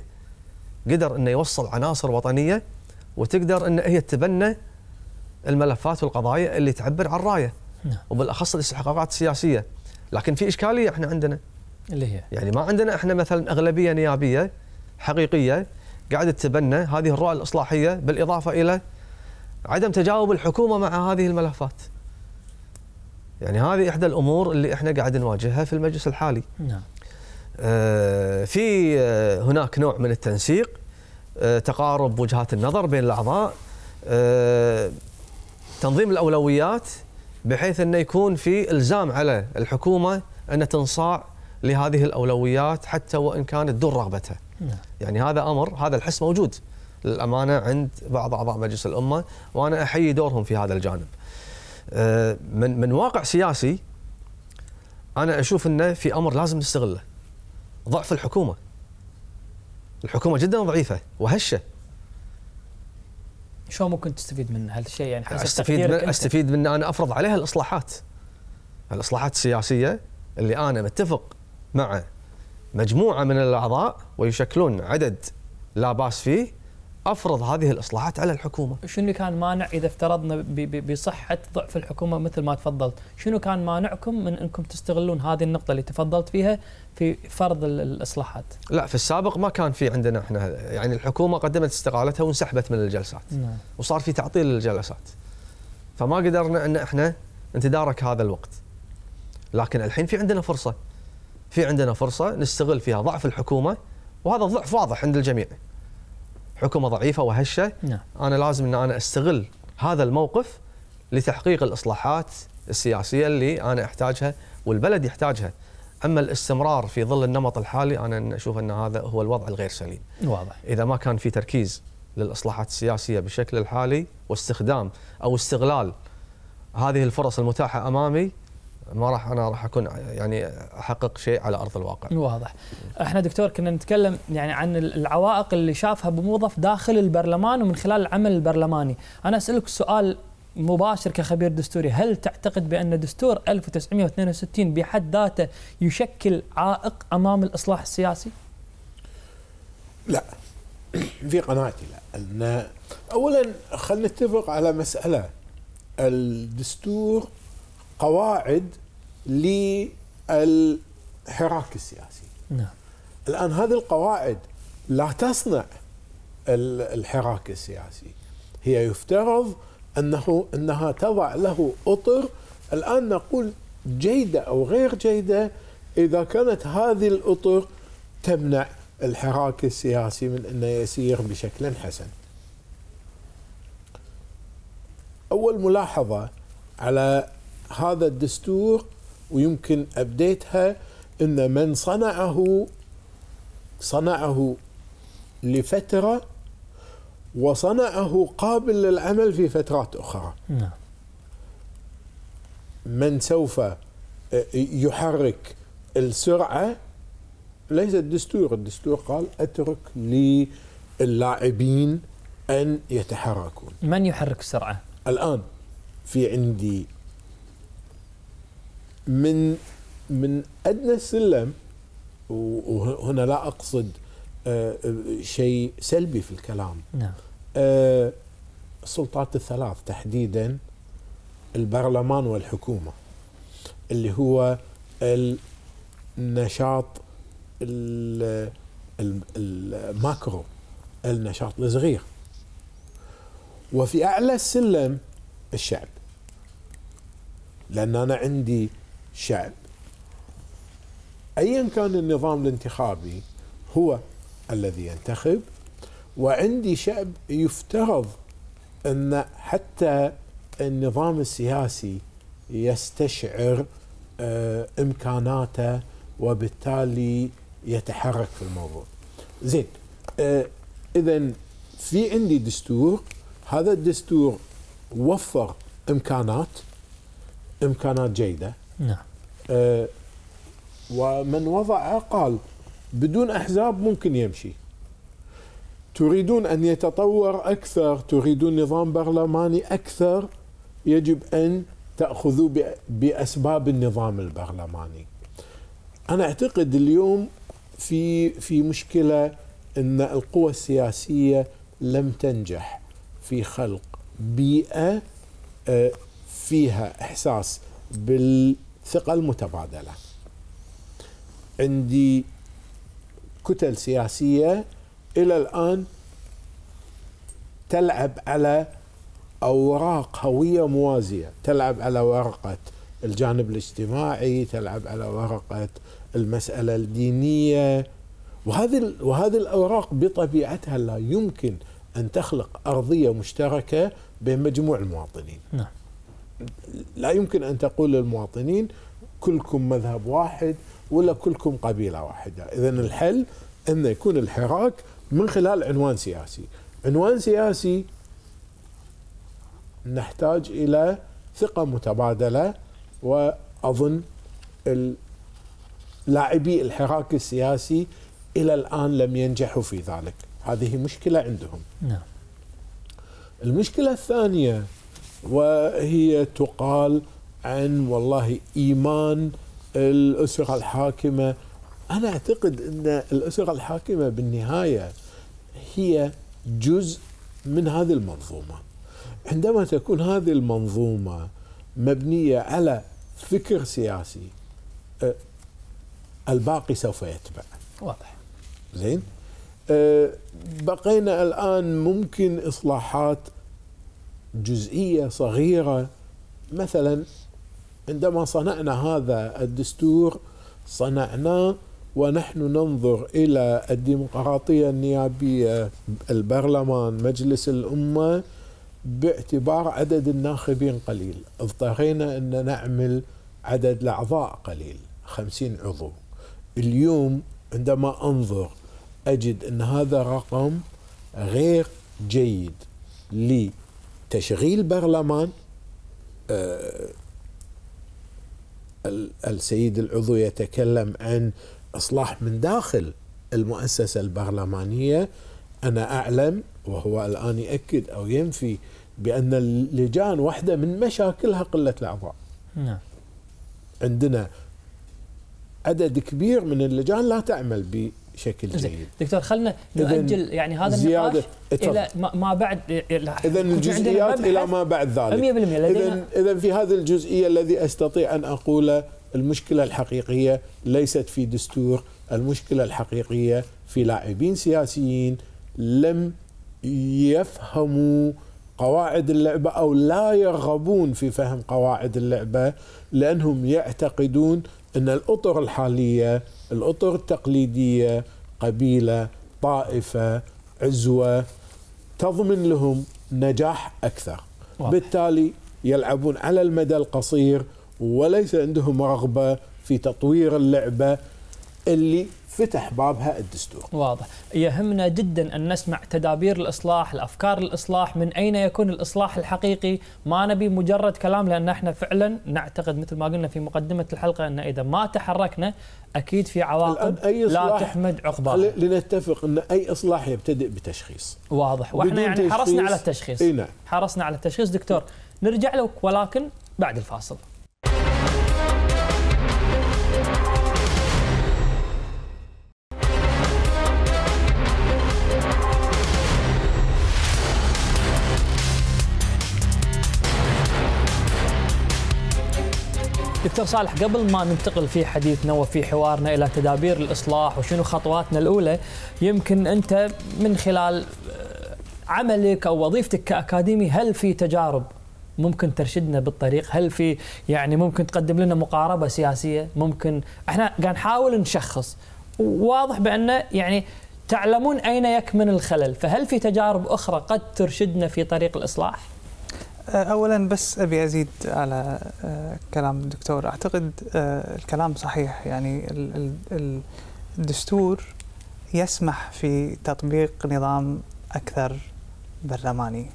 قدر انه يوصل عناصر وطنيه وتقدر ان هي تتبنى الملفات والقضايا اللي تعبر عن الرايه نعم. وبالاخص الاستحقاقات السياسيه لكن في اشكاليه احنا عندنا اللي هي يعني ما عندنا احنا مثلا اغلبيه نيابيه حقيقيه قاعده تتبنى هذه الرؤى الاصلاحيه بالاضافه الى عدم تجاوب الحكومه مع هذه الملفات. يعني هذه احدى الامور اللي احنا قاعد نواجهها في المجلس الحالي. نعم. آه، في آه، هناك نوع من التنسيق آه، تقارب وجهات النظر بين الاعضاء تنظيم الاولويات بحيث انه يكون في الزام على الحكومه ان تنصاع لهذه الاولويات حتى وان كانت دون رغبتها. نعم. يعني هذا امر هذا الحس موجود للامانه عند بعض اعضاء مجلس الامه وانا احيي دورهم في هذا الجانب. من من واقع سياسي انا اشوف انه في امر لازم نستغله. ضعف الحكومه الحكومه جدا ضعيفه وهشه شو ممكن تستفيد من هالشيء يعني حسب استفيد من استفيد من انا افرض عليها الاصلاحات الاصلاحات السياسيه اللي انا متفق مع مجموعه من الاعضاء ويشكلون عدد لا باس فيه افرض هذه الاصلاحات على الحكومه. شنو كان مانع اذا افترضنا بصحه ضعف الحكومه مثل ما تفضلت، شنو كان مانعكم من انكم تستغلون هذه النقطه اللي تفضلت فيها في فرض الاصلاحات؟ لا في السابق ما كان في عندنا احنا يعني الحكومه قدمت استقالتها وانسحبت من الجلسات. نعم. وصار في تعطيل للجلسات. فما قدرنا ان احنا نتدارك هذا الوقت. لكن الحين في عندنا فرصه. في عندنا فرصه نستغل فيها ضعف الحكومه وهذا الضعف واضح عند الجميع. حكومه ضعيفه وهشه نعم. انا لازم ان انا استغل هذا الموقف لتحقيق الاصلاحات السياسيه اللي انا احتاجها والبلد يحتاجها اما الاستمرار في ظل النمط الحالي انا اشوف ان هذا هو الوضع الغير سليم واضح اذا ما كان في تركيز للاصلاحات السياسيه بالشكل الحالي واستخدام او استغلال هذه الفرص المتاحه امامي ما راح انا راح اكون يعني احقق شيء على ارض الواقع. واضح. احنا دكتور كنا نتكلم يعني عن العوائق اللي شافها بموظف داخل البرلمان ومن خلال العمل البرلماني، انا اسالك سؤال مباشر كخبير دستوري، هل تعتقد بان دستور 1962 بحد ذاته يشكل عائق امام الاصلاح السياسي؟ لا. في قناعتي لا، ان اولا خلينا نتفق على مساله الدستور قواعد للحراك السياسي نعم. الآن هذه القواعد لا تصنع الحراك السياسي هي يفترض أنه أنها تضع له أطر الآن نقول جيدة أو غير جيدة إذا كانت هذه الأطر تمنع الحراك السياسي من أنه يسير بشكل حسن أول ملاحظة على هذا الدستور ويمكن أبديتها أن من صنعه صنعه لفترة وصنعه قابل للعمل في فترات أخرى نعم. من سوف آه، يحرك السرعة ليس الدستور الدستور قال أترك للاعبين أن يتحركون من يحرك السرعة؟ الآن في عندي من من ادنى السلم وهنا لا اقصد آه، شيء سلبي في الكلام نعم آه، السلطات الثلاث تحديدا البرلمان والحكومه اللي هو النشاط الماكرو النشاط الصغير وفي اعلى السلم الشعب لان انا عندي شعب أيا كان النظام الانتخابي هو الذي ينتخب وعندي شعب يفترض أن حتى النظام السياسي يستشعر آه، إمكاناته وبالتالي يتحرك في الموضوع زين آه، إذا في عندي دستور هذا الدستور وفر إمكانات إمكانات جيدة نعم آه ومن وضعها قال بدون أحزاب ممكن يمشي تريدون أن يتطور أكثر تريدون نظام برلماني أكثر يجب أن تأخذوا بأسباب النظام البرلماني أنا أعتقد اليوم في في مشكلة أن القوى السياسية لم تنجح في خلق بيئة آه، فيها إحساس بال الثقة المتبادلة عندي كتل سياسية إلى الآن تلعب على أوراق هوية موازية تلعب على ورقة الجانب الاجتماعي تلعب على ورقة المسألة الدينية وهذه وهذه الأوراق بطبيعتها لا يمكن أن تخلق أرضية مشتركة بين مجموع المواطنين نعم. لا يمكن أن تقول للمواطنين كلكم مذهب واحد ولا كلكم قبيلة واحدة إذا الحل أن يكون الحراك من خلال عنوان سياسي عنوان سياسي نحتاج إلى ثقة متبادلة وأظن لاعبي الحراك السياسي إلى الآن لم ينجحوا في ذلك هذه مشكلة عندهم نعم. المشكلة الثانية وهي تقال عن والله إيمان الأسرة الحاكمة أنا أعتقد أن الأسرة الحاكمة بالنهاية هي جزء من هذه المنظومة عندما تكون هذه المنظومة مبنية على فكر سياسي أه، الباقي سوف يتبع واضح زين أه، بقينا الآن ممكن إصلاحات جزئيه صغيره مثلا عندما صنعنا هذا الدستور صنعناه ونحن ننظر الى الديمقراطيه النيابيه البرلمان مجلس الامه باعتبار عدد الناخبين قليل اضطرينا ان نعمل عدد الاعضاء قليل خمسين عضو اليوم عندما انظر اجد ان هذا رقم غير جيد لي تشغيل برلمان آه، السيد العضو يتكلم عن اصلاح من داخل المؤسسه البرلمانيه انا اعلم وهو الان ياكد او ينفي بان اللجان واحده من مشاكلها قله الاعضاء. نعم. عندنا عدد كبير من اللجان لا تعمل بشكل جيد. دكتور خلنا نؤجل يعني هذا النقاش الى ما بعد اذا الجزئيات الى ما بعد ذلك 100% اذا اذا في هذه الجزئيه الذي استطيع ان اقوله المشكله الحقيقيه ليست في دستور، المشكله الحقيقيه في لاعبين سياسيين لم يفهموا قواعد اللعبة أو لا يرغبون في فهم قواعد اللعبة لأنهم يعتقدون ان الاطر الحاليه الاطر التقليديه قبيله طائفه عزوه تضمن لهم نجاح اكثر واضح. بالتالي يلعبون على المدى القصير وليس عندهم رغبه في تطوير اللعبه اللي فتح بابها الدستور واضح يهمنا جدا أن نسمع تدابير الإصلاح الأفكار الإصلاح من أين يكون الإصلاح الحقيقي ما نبي مجرد كلام لأن احنا فعلا نعتقد مثل ما قلنا في مقدمة الحلقة أن إذا ما تحركنا أكيد في عواقب أي لا تحمد عقبها لنتفق أن أي إصلاح يبتدئ بتشخيص واضح وإحنا يعني حرصنا على التشخيص إيه نعم. حرصنا على التشخيص دكتور نرجع لك ولكن بعد الفاصل دكتور صالح قبل ما ننتقل في حديثنا وفي حوارنا الى تدابير الاصلاح وشنو خطواتنا الاولى يمكن انت من خلال آه، عملك او وظيفتك كاكاديمي هل في تجارب ممكن ترشدنا بالطريق هل في يعني ممكن تقدم لنا مقاربه سياسيه ممكن احنا قاعد نحاول نشخص واضح بان يعني تعلمون اين يكمن الخلل فهل في تجارب اخرى قد ترشدنا في طريق الاصلاح آه، اولا بس ابي ازيد على آه، كلام الدكتور اعتقد آه، الكلام صحيح يعني الدستور يسمح في تطبيق نظام اكثر برلماني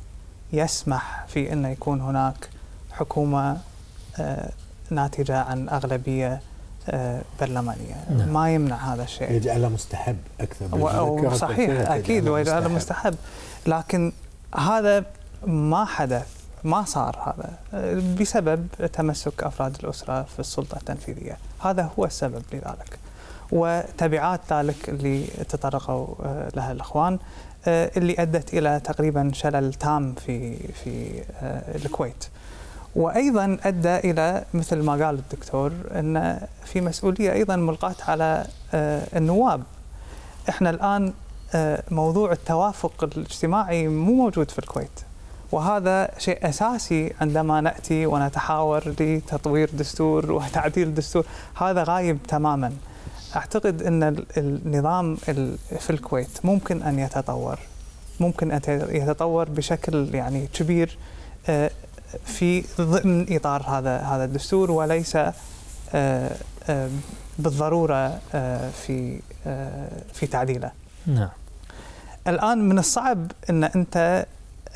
يسمح في انه يكون هناك حكومه ناتجه عن اغلبيه برلمانيه نعم. ما يمنع هذا الشيء يجعلها مستحب اكثر صحيح اكيد ويجعلها مستحب لكن هذا ما حدث ما صار هذا بسبب تمسك افراد الاسره في السلطه التنفيذيه، هذا هو السبب لذلك. وتبعات ذلك اللي تطرقوا آه، لها الاخوان آه، اللي ادت الى تقريبا شلل تام في في آه، الكويت. وايضا ادى الى مثل ما قال الدكتور ان في مسؤوليه ايضا ملقاه على النواب. احنا الان موضوع التوافق الاجتماعي مو موجود في الكويت وهذا شيء أساسي عندما نأتي ونتحاور لتطوير دستور وتعديل دستور هذا غايب تماما أعتقد أن النظام في الكويت ممكن أن يتطور ممكن أن يتطور بشكل يعني كبير آه، في ضمن إطار هذا هذا الدستور وليس آه، آه، بالضروره في في تعديله. نعم. الان من الصعب ان انت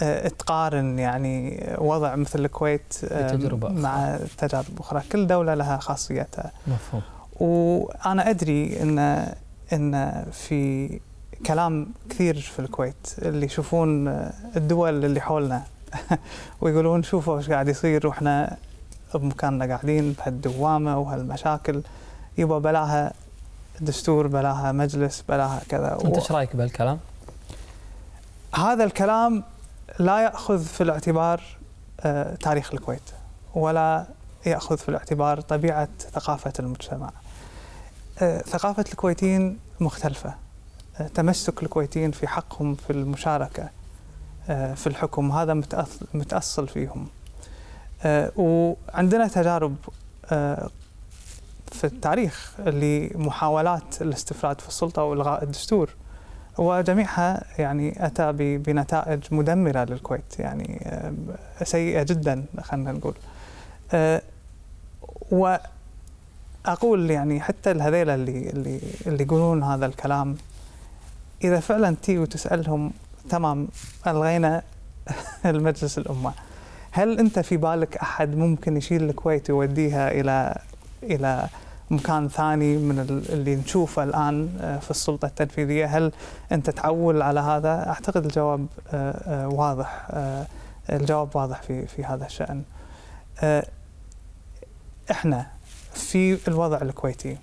آه، تقارن يعني وضع مثل الكويت بتجربة مع تجارب أخرى كل دولة لها خاصيتها مفهوم وأنا أدري أن أن في كلام كثير في الكويت اللي يشوفون آه، الدول اللي حولنا ويقولون شوفوا ايش قاعد يصير واحنا بمكاننا قاعدين بهالدوامه وهالمشاكل يبا بلاها دستور بلاها مجلس بلاها كذا انت ايش رايك بهالكلام؟ هذا الكلام لا ياخذ في الاعتبار آه، تاريخ الكويت ولا ياخذ في الاعتبار طبيعه ثقافه المجتمع. آه، ثقافه الكويتيين مختلفه. آه، تمسك الكويتيين في حقهم في المشاركه في الحكم هذا متاصل فيهم. وعندنا تجارب في التاريخ لمحاولات الاستفراد في السلطه والغاء الدستور. وجميعها يعني أتى بنتائج مدمرة للكويت يعني آه، سيئة جدا خلينا نقول آه، وأقول يعني حتى الهذيلة اللي, اللي, اللي يقولون هذا الكلام إذا فعلا تي وتسألهم تمام ألغينا المجلس الأمة هل أنت في بالك أحد ممكن يشيل الكويت ويوديها إلى إلى مكان ثاني من اللي نشوفه الان آه، في السلطه التنفيذيه، هل انت تعول على هذا؟ اعتقد الجواب آه، آه، واضح الجواب واضح في في هذا الشان. احنا في الوضع الكويتي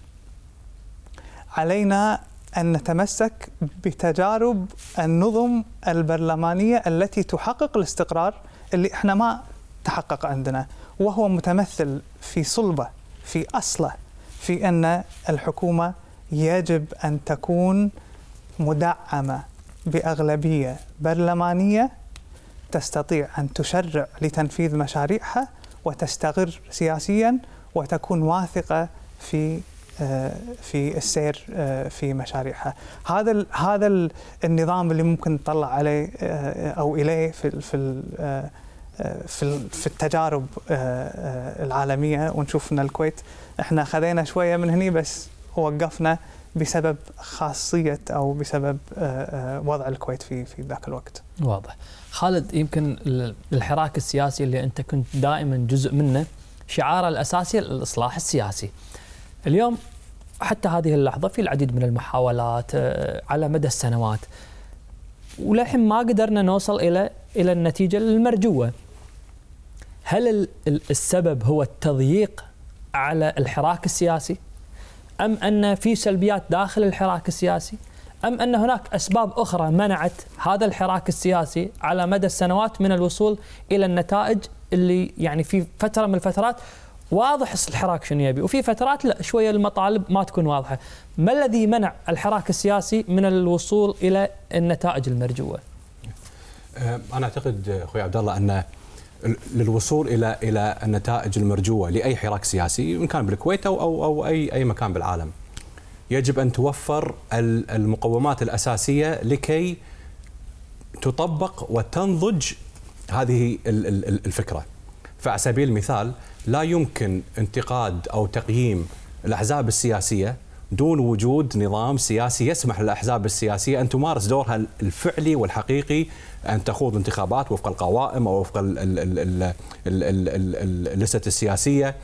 علينا ان نتمسك بتجارب النظم البرلمانيه التي تحقق الاستقرار اللي احنا ما تحقق عندنا وهو متمثل في صلبه في اصله في أن الحكومة يجب أن تكون مدعمة بأغلبية برلمانية تستطيع أن تشرع لتنفيذ مشاريعها وتستقر سياسيا وتكون واثقة في آه، في السير آه، في مشاريعها هذا هذا النظام اللي ممكن نطلع عليه آه، او اليه في في في التجارب العالميه ونشوف ان الكويت احنا خذينا شويه من هني بس وقفنا بسبب خاصيه او بسبب آه، آه، وضع الكويت في في ذاك الوقت. واضح. خالد يمكن الحراك السياسي اللي انت كنت دائما جزء منه شعاره الاساسي الاصلاح السياسي. اليوم حتى هذه اللحظه في العديد من المحاولات آه، على مدى السنوات. وللحين ما قدرنا نوصل الى الى النتيجه المرجوه. هل السبب هو التضييق على الحراك السياسي أم أن في سلبيات داخل الحراك السياسي أم أن هناك أسباب أخرى منعت هذا الحراك السياسي على مدى السنوات من الوصول إلى النتائج اللي يعني في فترة من الفترات واضح الحراك شنو يبي وفي فترات لا شوية المطالب ما تكون واضحة ما الذي منع الحراك السياسي من الوصول إلى النتائج المرجوة أه، أنا أعتقد أخوي عبد الله أن للوصول الى الى النتائج المرجوه لاي حراك سياسي ان كان بالكويت او او, أو اي اي مكان بالعالم يجب ان توفر المقومات الاساسيه لكي تطبق وتنضج هذه الفكره فعلى سبيل المثال لا يمكن انتقاد او تقييم الاحزاب السياسيه دون وجود نظام سياسي يسمح للاحزاب السياسيه ان تمارس دورها الفعلي والحقيقي ان تخوض انتخابات وفق القوائم او وفق اللسة السياسيه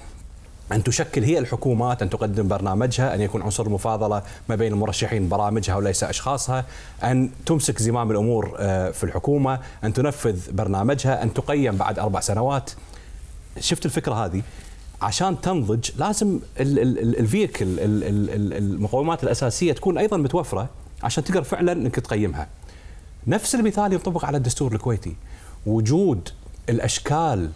أن تشكل هي الحكومات أن تقدم برنامجها أن يكون عنصر المفاضلة ما بين المرشحين برامجها وليس أشخاصها أن تمسك زمام الأمور آه، في الحكومة أن تنفذ برنامجها أن تقيم بعد أربع سنوات شفت الفكرة هذه عشان تنضج لازم الفيكل المقومات الاساسيه تكون ايضا متوفره عشان تقدر فعلا انك تقيمها. نفس المثال ينطبق على الدستور الكويتي وجود الاشكال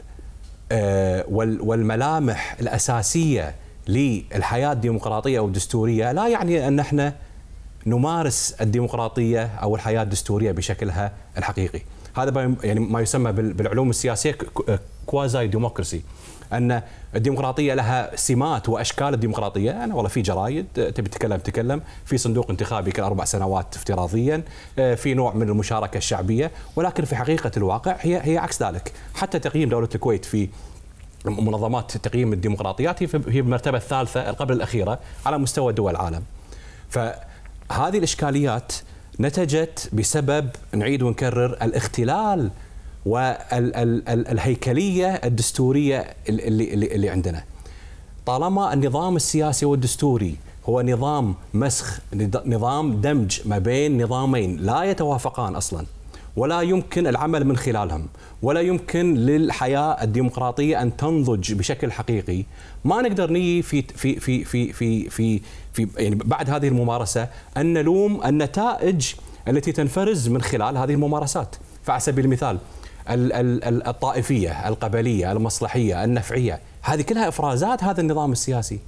آه، والملامح الاساسيه للحياه الديمقراطيه او الدستوريه لا يعني ان احنا نمارس الديمقراطيه او الحياه الدستوريه بشكلها الحقيقي. هذا يعني ما يسمى بالعلوم السياسيه كوازاي ديموكراسي ان الديمقراطيه لها سمات واشكال الديمقراطيه، انا والله في جرايد تبي تتكلم تتكلم، في صندوق انتخابي كل اربع سنوات افتراضيا، آه، في نوع من المشاركه الشعبيه، ولكن في حقيقه الواقع هي هي عكس ذلك، حتى تقييم دوله الكويت في منظمات تقييم الديمقراطيات هي بالمرتبه الثالثه قبل الاخيره على مستوى دول العالم. فهذه الاشكاليات نتجت بسبب نعيد ونكرر الاختلال والهيكليه الدستوريه اللي, اللي عندنا طالما النظام السياسي والدستوري هو نظام مسخ نظام دمج ما بين نظامين لا يتوافقان اصلا ولا يمكن العمل من خلالهم ولا يمكن للحياه الديمقراطيه ان تنضج بشكل حقيقي ما نقدر ني في في في في في في, في يعني بعد هذه الممارسه ان نلوم النتائج التي تنفرز من خلال هذه الممارسات فعلى سبيل المثال الطائفيه، القبليه، المصلحيه، النفعيه، هذه كلها افرازات هذا النظام السياسي.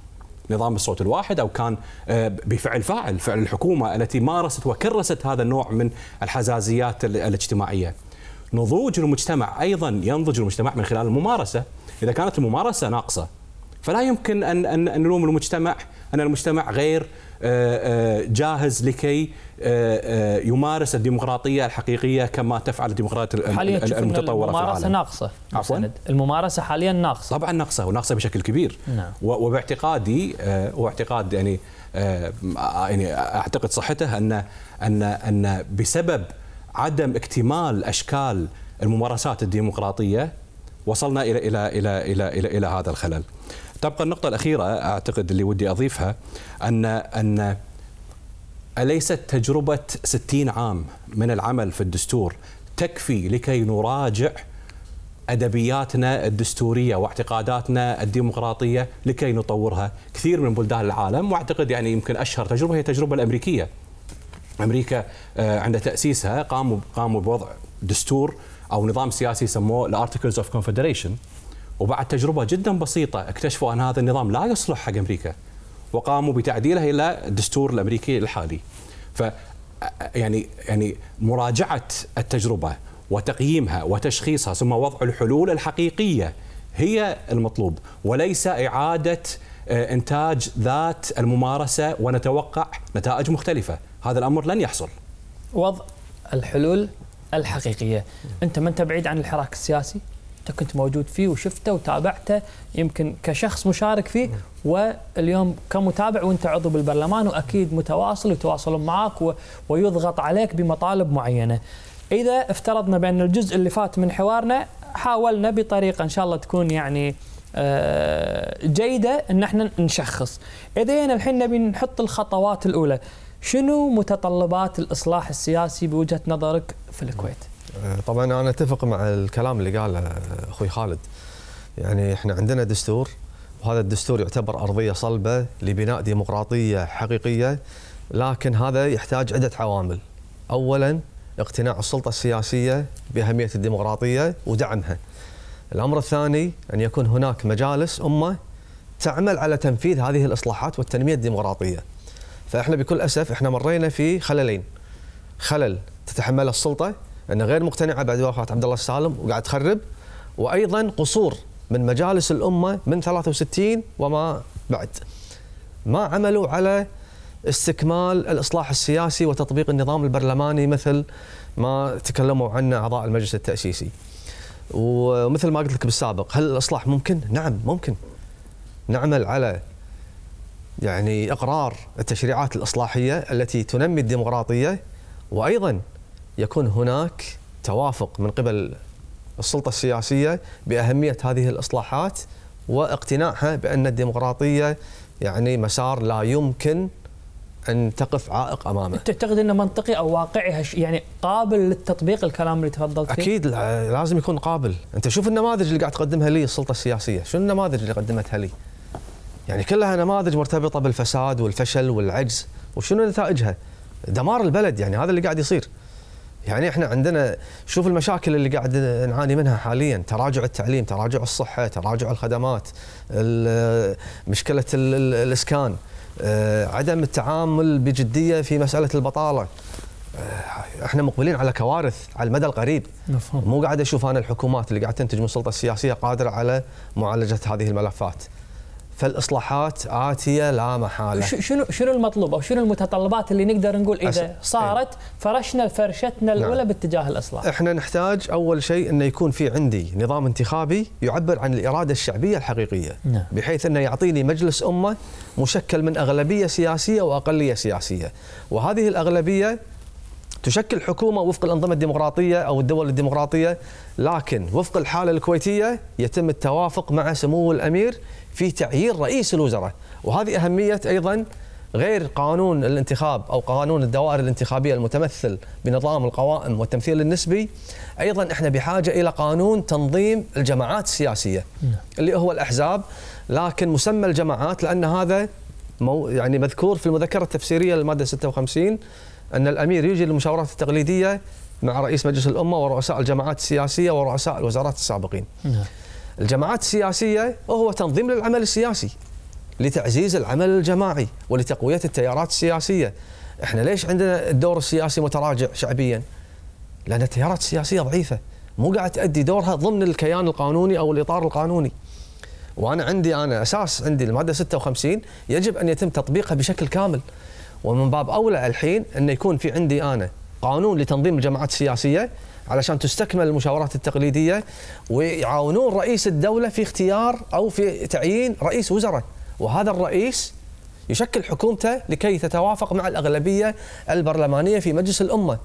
نظام الصوت الواحد او كان آه، بفعل فاعل فعل الحكومه التي مارست وكرست هذا النوع من الحزازيات الاجتماعيه. نضوج المجتمع ايضا ينضج المجتمع من خلال الممارسه، اذا كانت الممارسه ناقصه فلا يمكن ان ان نلوم المجتمع ان المجتمع غير آه، آه، جاهز لكي آه، آه، يمارس الديمقراطيه الحقيقيه كما تفعل الديمقراطيات المتطوره في العالم الممارسه ناقصه عفوا الممارسه حاليا ناقصه طبعا ناقصه وناقصه بشكل كبير نعم. وباعتقادي آه، واعتقاد يعني يعني اعتقد صحته ان ان ان بسبب عدم اكتمال اشكال الممارسات الديمقراطيه وصلنا الى الى الى الى الى, إلى هذا الخلل. تبقى النقطه الاخيره اعتقد اللي ودي اضيفها ان ان أليست تجربة 60 عام من العمل في الدستور تكفي لكي نراجع ادبياتنا الدستوريه واعتقاداتنا الديمقراطيه لكي نطورها، كثير من بلدان العالم واعتقد يعني يمكن اشهر تجربه هي التجربه الامريكيه. امريكا آه، عند تاسيسها قاموا قاموا بوضع دستور او نظام سياسي سموه الارتكلز اوف كونفدريشن وبعد تجربه جدا بسيطه اكتشفوا ان هذا النظام لا يصلح حق امريكا، وقاموا بتعديلها الى الدستور الامريكي الحالي ف يعني يعني مراجعه التجربه وتقييمها وتشخيصها ثم وضع الحلول الحقيقيه هي المطلوب وليس اعاده آه، انتاج ذات الممارسه ونتوقع نتائج مختلفه، هذا الامر لن يحصل. وضع الحلول الحقيقيه، انت ما انت بعيد عن الحراك السياسي انت كنت موجود فيه وشفته وتابعته يمكن كشخص مشارك فيه واليوم كمتابع وانت عضو بالبرلمان واكيد متواصل يتواصلون معك ويضغط عليك بمطالب معينه. اذا افترضنا بان الجزء اللي فات من حوارنا حاولنا بطريقه ان شاء الله تكون يعني آه، جيده ان احنا نشخص. اذا الحين نبي نحط الخطوات الاولى. شنو متطلبات الاصلاح السياسي بوجهه نظرك في الكويت؟ آه، طبعا انا اتفق مع الكلام اللي قاله اخوي خالد يعني احنا عندنا دستور وهذا الدستور يعتبر ارضيه صلبه لبناء ديمقراطيه حقيقيه لكن هذا يحتاج عده عوامل اولا اقتناع السلطه السياسيه باهميه الديمقراطيه ودعمها الامر الثاني ان يكون هناك مجالس امه تعمل على تنفيذ هذه الاصلاحات والتنميه الديمقراطيه فاحنا بكل اسف احنا مرينا في خللين خلل تتحمله السلطه انها غير مقتنعه بعد وفاه عبد الله السالم وقاعد تخرب وايضا قصور من مجالس الامه من 63 وما بعد. ما عملوا على استكمال الاصلاح السياسي وتطبيق النظام البرلماني مثل ما تكلموا عنه اعضاء المجلس التاسيسي. ومثل ما قلت لك بالسابق هل الاصلاح ممكن؟ نعم ممكن. نعمل على يعني اقرار التشريعات الاصلاحيه التي تنمي الديمقراطيه وايضا يكون هناك توافق من قبل السلطه السياسيه باهميه هذه الاصلاحات واقتناعها بان الديمقراطيه يعني مسار لا يمكن ان تقف عائق امامه. تعتقد انه منطقي او واقعي يعني قابل للتطبيق الكلام اللي تفضلت فيه؟ اكيد لازم يكون قابل، انت شوف النماذج اللي قاعد تقدمها لي السلطه السياسيه، شنو النماذج اللي قدمتها لي؟ يعني كلها نماذج مرتبطه بالفساد والفشل والعجز، وشنو نتائجها؟ دمار البلد يعني هذا اللي قاعد يصير. يعني احنا عندنا شوف المشاكل اللي قاعد نعاني منها حاليا تراجع التعليم تراجع الصحه تراجع الخدمات مشكله الاسكان آه، عدم التعامل بجديه في مساله البطاله آه، احنا مقبلين على كوارث على المدى القريب مفهوم. مو قاعد اشوف انا الحكومات اللي قاعد تنتج من السلطه السياسيه قادره على معالجه هذه الملفات فالاصلاحات عاتيه لا محاله شنو شنو المطلوب او شنو المتطلبات اللي نقدر نقول اذا إيه. صارت فرشنا فرشتنا الاولى نعم. باتجاه الاصلاح احنا نحتاج اول شيء انه يكون في عندي نظام انتخابي يعبر عن الاراده الشعبيه الحقيقيه نعم. بحيث انه يعطيني مجلس امه مشكل من اغلبيه سياسيه واقليه سياسيه وهذه الاغلبيه تشكل حكومه وفق الانظمه الديمقراطيه او الدول الديمقراطيه لكن وفق الحاله الكويتيه يتم التوافق مع سمو الامير في تعيين رئيس الوزراء وهذه اهميه ايضا غير قانون الانتخاب او قانون الدوائر الانتخابيه المتمثل بنظام القوائم والتمثيل النسبي ايضا احنا بحاجه الى قانون تنظيم الجماعات السياسيه نعم. اللي هو الاحزاب لكن مسمى الجماعات لان هذا يعني مذكور في المذكره التفسيريه للماده 56 أن الأمير يجري المشاورات التقليدية مع رئيس مجلس الأمة ورؤساء الجماعات السياسية ورؤساء الوزارات السابقين نعم. الجماعات السياسية هو تنظيم للعمل السياسي لتعزيز العمل الجماعي ولتقوية التيارات السياسية احنا ليش عندنا الدور السياسي متراجع شعبيا لأن التيارات السياسية ضعيفة مو قاعد تأدي دورها ضمن الكيان القانوني أو الإطار القانوني وانا عندي انا اساس عندي الماده 56 يجب ان يتم تطبيقها بشكل كامل ومن باب اولى الحين انه يكون في عندي انا قانون لتنظيم الجماعات السياسيه علشان تستكمل المشاورات التقليديه ويعاونون رئيس الدوله في اختيار او في تعيين رئيس وزراء وهذا الرئيس يشكل حكومته لكي تتوافق مع الاغلبيه البرلمانيه في مجلس الامه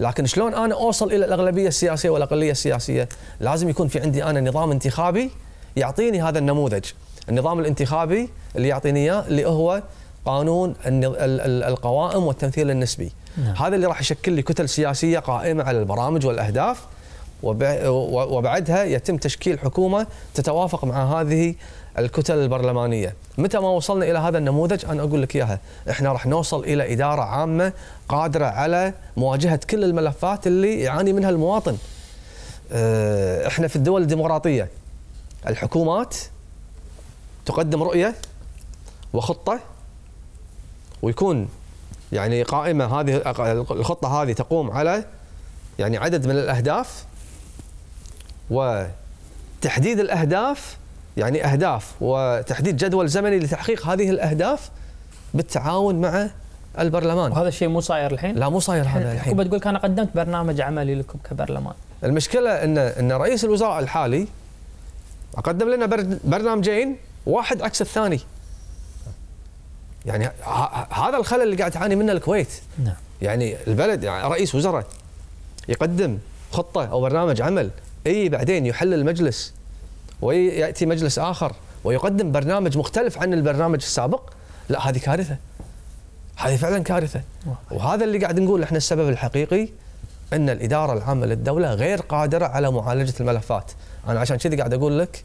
لكن شلون انا اوصل الى الاغلبيه السياسيه والاقليه السياسيه لازم يكون في عندي انا نظام انتخابي يعطيني هذا النموذج النظام الانتخابي اللي يعطيني اياه اللي هو قانون القوائم والتمثيل النسبي نعم. هذا اللي راح يشكل لي كتل سياسيه قائمه على البرامج والاهداف وبعدها يتم تشكيل حكومه تتوافق مع هذه الكتل البرلمانيه، متى ما وصلنا الى هذا النموذج انا اقول لك اياها، احنا راح نوصل الى اداره عامه قادره على مواجهه كل الملفات اللي يعاني منها المواطن. آه، احنا في الدول الديمقراطيه الحكومات تقدم رؤيه وخطه ويكون يعني قائمه هذه الخطه هذه تقوم على يعني عدد من الاهداف وتحديد الاهداف يعني اهداف وتحديد جدول زمني لتحقيق هذه الاهداف بالتعاون مع البرلمان وهذا الشيء مو صاير الحين؟ لا مو صاير هذا الحين الحكومه تقول انا قدمت برنامج عملي لكم كبرلمان المشكله ان ان رئيس الوزراء الحالي قدم لنا برنامجين واحد عكس الثاني يعني هذا الخلل اللي قاعد تعاني منه الكويت نعم. يعني البلد يعني رئيس وزراء يقدم خطه او برنامج عمل اي بعدين يحل المجلس وياتي مجلس اخر ويقدم برنامج مختلف عن البرنامج السابق لا هذه كارثه هذه فعلا كارثه وهذا اللي قاعد نقول احنا السبب الحقيقي ان الاداره العامه للدوله غير قادره على معالجه الملفات انا عشان كذي قاعد اقول لك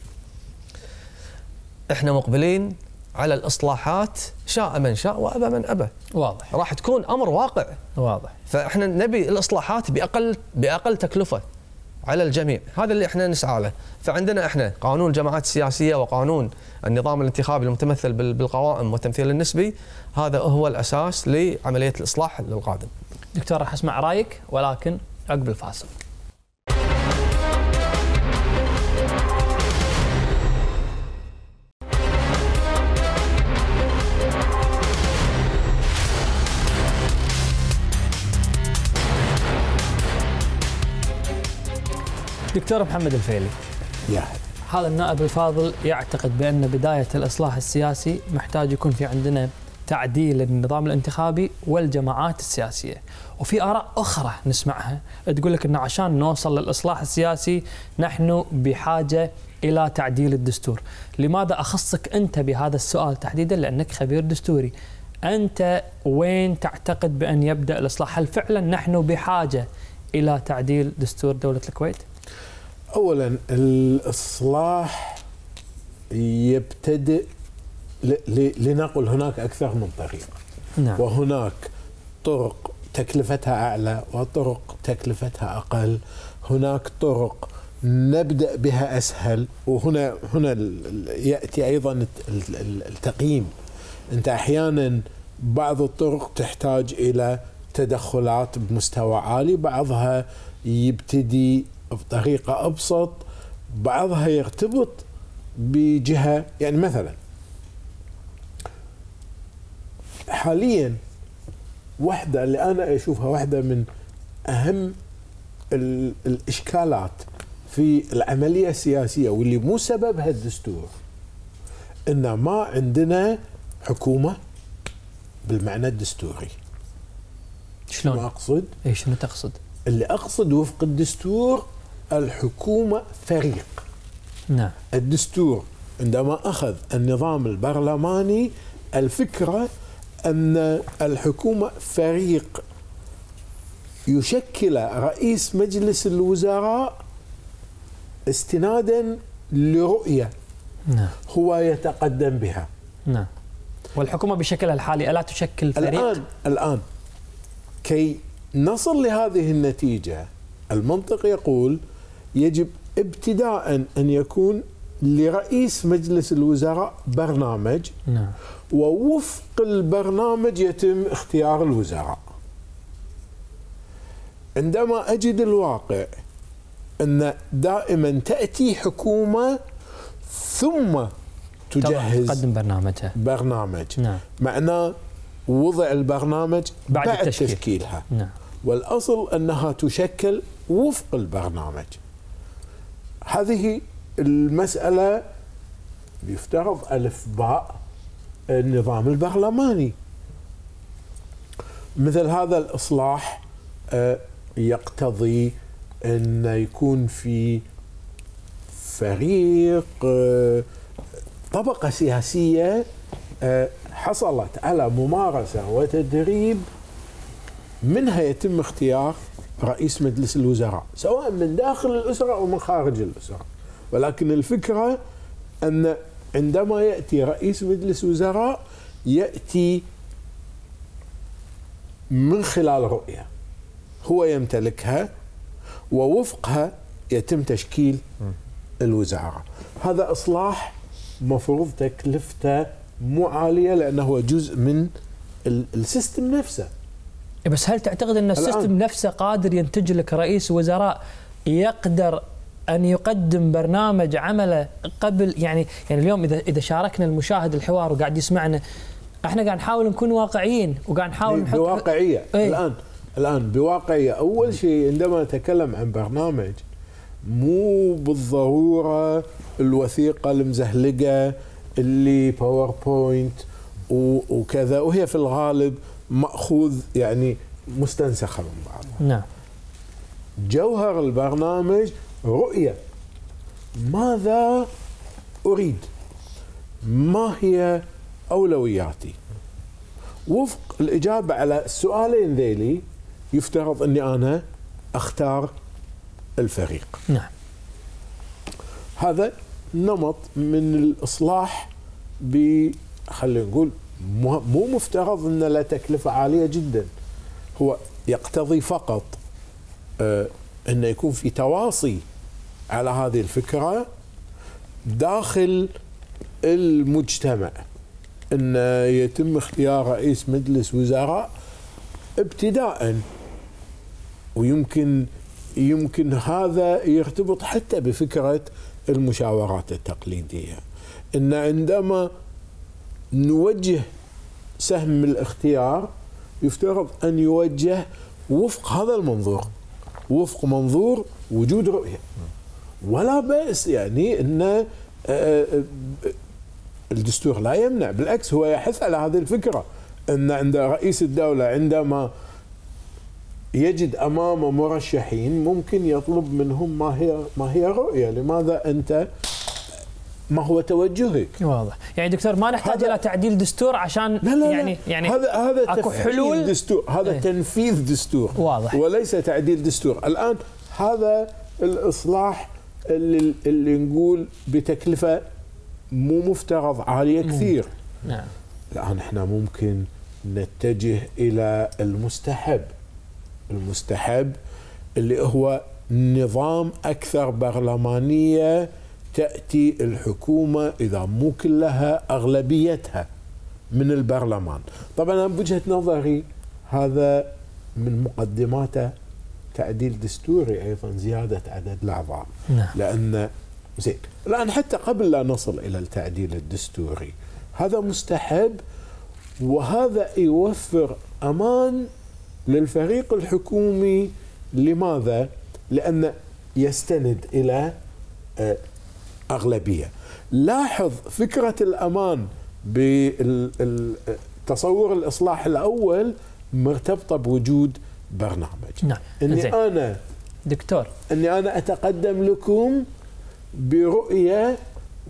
احنا مقبلين على الاصلاحات شاء من شاء وابى من ابى واضح راح تكون امر واقع واضح فاحنا نبي الاصلاحات باقل باقل تكلفه على الجميع هذا اللي احنا نسعى له فعندنا احنا قانون الجماعات السياسيه وقانون النظام الانتخابي المتمثل بالقوائم والتمثيل النسبي هذا هو الاساس لعمليه الاصلاح القادم دكتور راح اسمع رايك ولكن عقب الفاصل دكتور محمد الفيلي يا هذا النائب الفاضل يعتقد بأن بداية الإصلاح السياسي محتاج يكون في عندنا تعديل النظام الانتخابي والجماعات السياسية وفي آراء أخرى نسمعها تقول لك أنه عشان نوصل للإصلاح السياسي نحن بحاجة إلى تعديل الدستور لماذا أخصك أنت بهذا السؤال تحديدا لأنك خبير دستوري أنت وين تعتقد بأن يبدأ الإصلاح هل فعلا نحن بحاجة إلى تعديل دستور دولة الكويت؟ اولا الاصلاح يبتدئ لنقل هناك اكثر من طريق نعم. وهناك طرق تكلفتها اعلى وطرق تكلفتها اقل هناك طرق نبدا بها اسهل وهنا هنا ياتي ايضا التقييم انت احيانا بعض الطرق تحتاج الى تدخلات بمستوى عالي بعضها يبتدي بطريقة أبسط بعضها يرتبط بجهة يعني مثلا حاليا واحدة اللي أنا أشوفها واحدة من أهم الإشكالات في العملية السياسية واللي مو سببها الدستور إن ما عندنا حكومة بالمعنى الدستوري شلون؟ ما أقصد؟ إيش شنو تقصد؟ اللي أقصد وفق الدستور الحكومة فريق نعم الدستور عندما أخذ النظام البرلماني الفكرة أن الحكومة فريق يشكل رئيس مجلس الوزراء استنادا لرؤية نعم. هو يتقدم بها نعم والحكومة بشكلها الحالي ألا تشكل فريق؟ الآن الآن كي نصل لهذه النتيجة المنطق يقول يجب ابتداء أن يكون لرئيس مجلس الوزراء برنامج نعم. ووفق البرنامج يتم اختيار الوزراء عندما أجد الواقع أن دائما تأتي حكومة ثم تجهز تقدم برنامجها برنامج نعم. معناه وضع البرنامج بعد, بعد تشكيلها نعم. والأصل أنها تشكل وفق البرنامج هذه المسألة يفترض ألف باء النظام البرلماني مثل هذا الإصلاح آه، يقتضي أن يكون في فريق آه، طبقة سياسية آه، حصلت على ممارسة وتدريب منها يتم اختيار رئيس مجلس الوزراء سواء من داخل الأسرة أو من خارج الأسرة ولكن الفكرة أن عندما يأتي رئيس مجلس وزراء يأتي من خلال رؤية هو يمتلكها ووفقها يتم تشكيل الوزارة هذا إصلاح مفروض تكلفته مو عالية لأنه هو جزء من السيستم نفسه إيه، بس هل تعتقد ان السيستم نفسه قادر ينتج لك رئيس وزراء يقدر ان يقدم برنامج عمله قبل يعني يعني اليوم اذا اذا شاركنا المشاهد الحوار وقاعد يسمعنا احنا قاعد نحاول نكون واقعيين وقاعد نحاول نحط بواقعيه ايه؟ الان الان بواقعيه اول شيء عندما نتكلم عن برنامج مو بالضروره الوثيقه المزهلقه اللي باوربوينت وكذا وهي في الغالب ماخوذ يعني مستنسخه من بعضها نعم جوهر البرنامج رؤيه ماذا اريد ما هي اولوياتي وفق الاجابه على السؤالين ذيلي يفترض اني انا اختار الفريق نعم هذا نمط من الاصلاح ب خلينا نقول مو مفترض أن له تكلفة عالية جدا هو يقتضي فقط آه، أن يكون في تواصي على هذه الفكرة داخل المجتمع أن يتم اختيار رئيس مجلس وزراء ابتداء ويمكن يمكن هذا يرتبط حتى بفكرة المشاورات التقليدية أن عندما نوجه سهم الاختيار يفترض أن يوجه وفق هذا المنظور وفق منظور وجود رؤية ولا بأس يعني أن آه، آه، الدستور لا يمنع بالعكس هو يحث على هذه الفكرة أن عند رئيس الدولة عندما يجد أمامه مرشحين ممكن يطلب منهم ما هي ما هي رؤية لماذا أنت ما هو توجهك واضح يعني دكتور ما نحتاج الى تعديل دستور عشان لا لا يعني لا. يعني هذا هذا اكو حلول دستور هذا ايه؟ تنفيذ دستور واضح وليس تعديل دستور الان هذا الاصلاح اللي, اللي نقول بتكلفه مو مفترض عاليه كثير نعم الان احنا ممكن نتجه الى المستحب المستحب اللي هو نظام اكثر برلمانيه تأتي الحكومة إذا مو كلها أغلبيتها من البرلمان طبعا أنا بوجهة نظري هذا من مقدماته تعديل دستوري أيضا زيادة عدد الأعضاء نعم. لأن زين الآن حتى قبل لا نصل إلى التعديل الدستوري هذا مستحب وهذا يوفر أمان للفريق الحكومي لماذا؟ لأن يستند إلى آه، أغلبية لاحظ فكرة الأمان بالتصور الإصلاح الأول مرتبطة بوجود برنامج نعم. أني زي. أنا دكتور أني أنا أتقدم لكم برؤية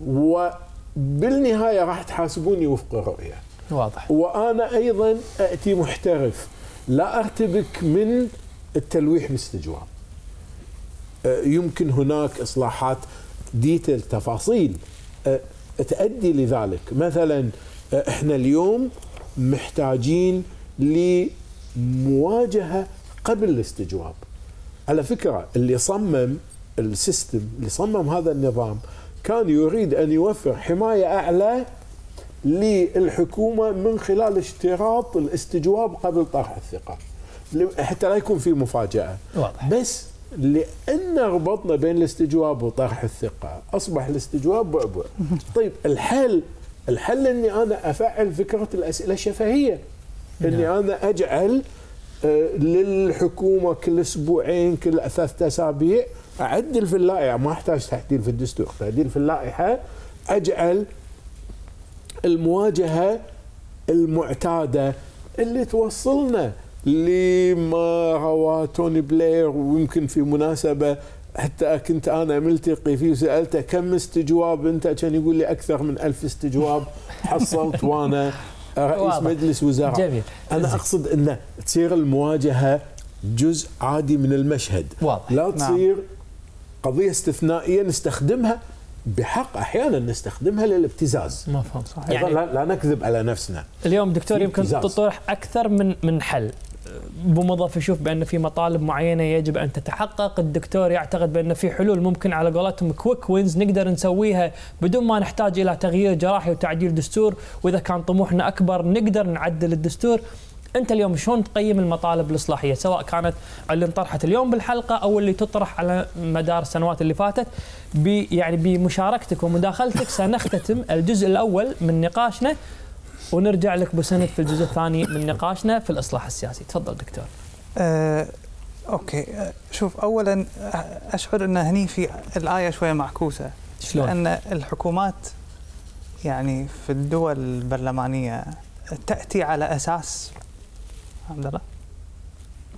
وبالنهاية راح تحاسبوني وفق الرؤية واضح وأنا أيضا أتي محترف لا أرتبك من التلويح باستجواب أه، يمكن هناك إصلاحات ديتيل تفاصيل أه، تؤدي لذلك مثلا أه، احنا اليوم محتاجين لمواجهه قبل الاستجواب على فكره اللي صمم السيستم اللي صمم هذا النظام كان يريد ان يوفر حمايه اعلى للحكومه من خلال اشتراط الاستجواب قبل طرح الثقه حتى لا يكون في مفاجاه واضح. بس لأن ربطنا بين الاستجواب وطرح الثقة أصبح الاستجواب بعبع طيب الحل الحل أني أنا أفعل فكرة الأسئلة الشفهية أني نعم. أنا أجعل آه، للحكومة كل أسبوعين كل ثلاث أسابيع أعدل في اللائحة ما أحتاج تعديل في الدستور تعديل في اللائحة أجعل المواجهة المعتادة اللي توصلنا لما روى توني بلير ويمكن في مناسبة حتى كنت أنا ملتقي فيه وسألته كم استجواب أنت كان يقول لي أكثر من ألف استجواب حصلت وأنا رئيس مجلس وزراء جميل. أنا أقصد أن تصير المواجهة جزء عادي من المشهد واضح. لا نعم. تصير نعم. قضية استثنائية نستخدمها بحق احيانا نستخدمها للابتزاز مفهوم صحيح يعني لا, لا نكذب على نفسنا اليوم دكتور يمكن تطرح اكثر من من حل بمضاف يشوف بان في مطالب معينه يجب ان تتحقق، الدكتور يعتقد بان في حلول ممكن على قولتهم كويك وينز نقدر نسويها بدون ما نحتاج الى تغيير جراحي وتعديل دستور، واذا كان طموحنا اكبر نقدر نعدل الدستور. انت اليوم شلون تقيم المطالب الاصلاحيه سواء كانت اللي انطرحت اليوم بالحلقه او اللي تطرح على مدار السنوات اللي فاتت بي يعني بمشاركتك ومداخلتك سنختتم الجزء الاول من نقاشنا ونرجع لك بسند في الجزء الثاني من نقاشنا في الاصلاح السياسي تفضل دكتور أه اوكي آه، شوف اولا أه، اشعر ان هني في الايه شويه معكوسه شلون؟ لان الحكومات يعني في الدول البرلمانيه تاتي على اساس الحمد لله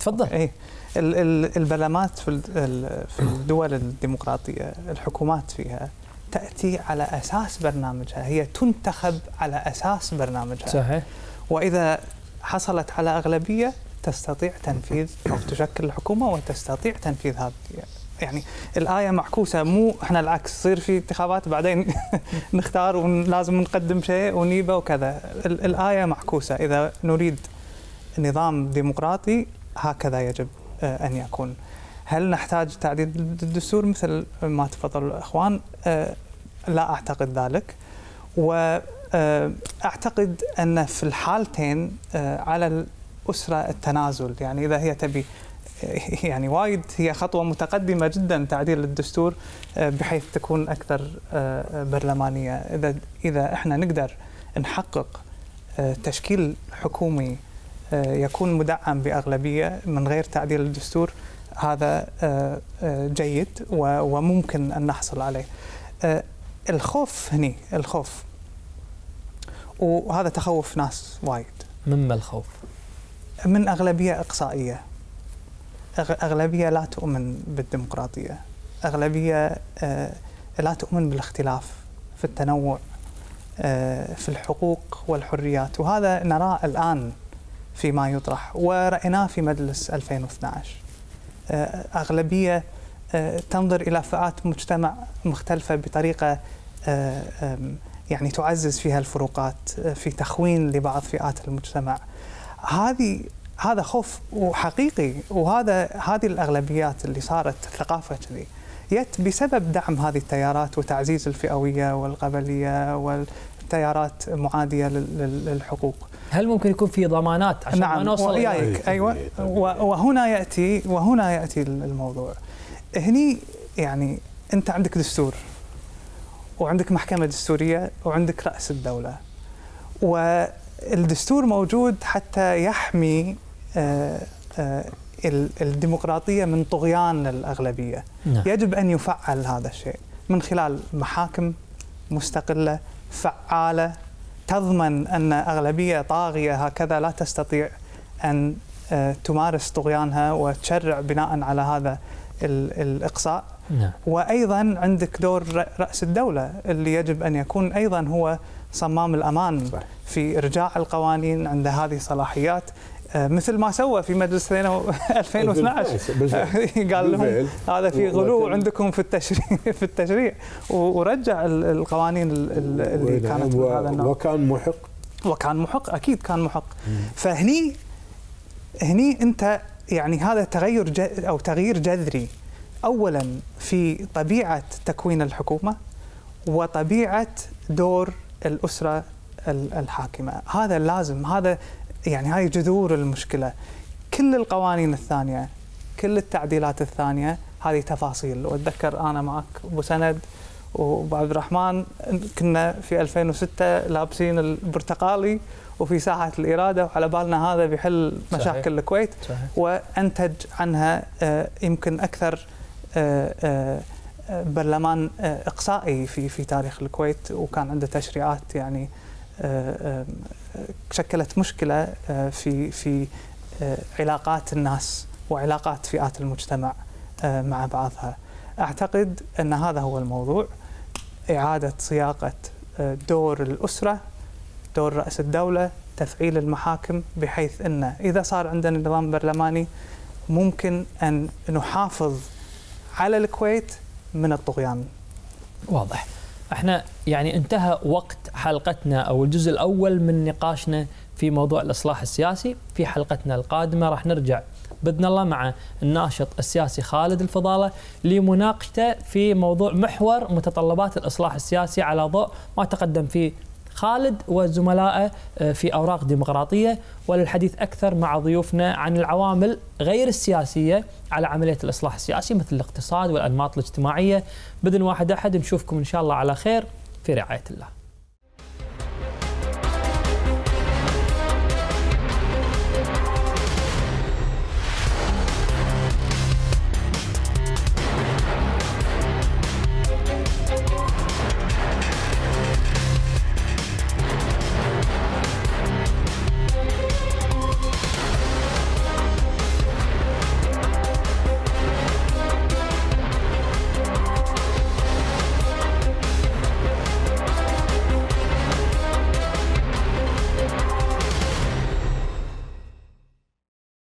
تفضل اي البرلمانات في الدول الديمقراطيه الحكومات فيها تأتي على أساس برنامجها هي تنتخب على أساس برنامجها صحيح وإذا حصلت على أغلبية تستطيع تنفيذ أو تشكل الحكومة وتستطيع تنفيذ هذا يعني الآية معكوسة مو احنا العكس يصير في انتخابات بعدين نختار ولازم نقدم شيء ونيبه وكذا الآية معكوسة إذا نريد نظام ديمقراطي هكذا يجب آه، أن يكون هل نحتاج تعديل الدستور مثل ما تفضل الإخوان آه، لا أعتقد ذلك وأعتقد آه، أن في الحالتين آه، على الأسرة التنازل يعني إذا هي تبي يعني وايد هي خطوة متقدمة جدا تعديل الدستور بحيث تكون أكثر برلمانية إذا إذا إحنا نقدر نحقق تشكيل حكومي يكون مدعم بأغلبية من غير تعديل الدستور هذا آه، آه، جيد وممكن أن نحصل عليه آه، الخوف هني الخوف وهذا تخوف ناس وايد مما الخوف؟ من أغلبية إقصائية أغلبية لا تؤمن بالديمقراطية أغلبية لا تؤمن بالاختلاف في التنوع في الحقوق والحريات وهذا نراه الآن فيما يطرح ورأيناه في مجلس 2012 آه، أغلبية آه، تنظر إلى فئات مجتمع مختلفة بطريقة آه، يعني تعزز فيها الفروقات في تخوين لبعض فئات المجتمع هذه هذا خوف وحقيقي وهذا هذه الاغلبيات اللي صارت الثقافه كذي يت بسبب دعم هذه التيارات وتعزيز الفئويه والقبليه والتيارات معاديه للحقوق هل ممكن يكون في ضمانات عشان نعم. ما نوصل وياك ايوه وهنا ياتي وهنا ياتي الموضوع هني يعني انت عندك دستور وعندك محكمه دستوريه وعندك راس الدوله والدستور موجود حتى يحمي آه، آه، الديمقراطيه من طغيان الاغلبيه نعم. يجب ان يفعل هذا الشيء من خلال محاكم مستقله فعاله تضمن أن أغلبية طاغية هكذا لا تستطيع أن آه، تمارس طغيانها وتشرع بناء على هذا الإقصاء نعم. وأيضا عندك دور رأس الدولة اللي يجب أن يكون أيضا هو صمام الأمان في إرجاع القوانين عند هذه الصلاحيات مثل ما سوى في مجلس 2012 قال لهم هذا في غلو عندكم في التشريع في التشريع ورجع القوانين اللي كانت في هذا النوع وكان محق وكان محق اكيد كان محق فهني هني انت يعني هذا تغير او تغيير جذري اولا في طبيعه تكوين الحكومه وطبيعه دور الاسره الحاكمه هذا لازم هذا يعني هاي جذور المشكله كل القوانين الثانيه كل التعديلات الثانيه هذه تفاصيل واتذكر انا معك ابو سند وعبد الرحمن كنا في 2006 لابسين البرتقالي وفي ساحه الاراده وعلى بالنا هذا بيحل مشاكل صحيح. الكويت صحيح. وانتج عنها آه، يمكن اكثر آه، آه، برلمان اقصائي في في تاريخ الكويت وكان عنده تشريعات يعني شكلت مشكله آه، في في آه، علاقات الناس وعلاقات فئات المجتمع آه، مع بعضها. اعتقد ان هذا هو الموضوع اعاده صياغه دور الاسره، دور راس الدوله، تفعيل المحاكم بحيث ان اذا صار عندنا نظام برلماني ممكن ان نحافظ على الكويت من الطغيان. واضح. احنا يعني انتهى وقت حلقتنا او الجزء الاول من نقاشنا في موضوع الاصلاح السياسي في حلقتنا القادمه راح نرجع باذن الله مع الناشط السياسي خالد الفضاله لمناقشته في موضوع محور متطلبات الاصلاح السياسي على ضوء ما تقدم فيه خالد وزملائه آه، في أوراق ديمقراطية وللحديث أكثر مع ضيوفنا عن العوامل غير السياسية على عملية الإصلاح السياسي مثل الاقتصاد والأنماط الاجتماعية بدن واحد أحد نشوفكم إن شاء الله على خير في رعاية الله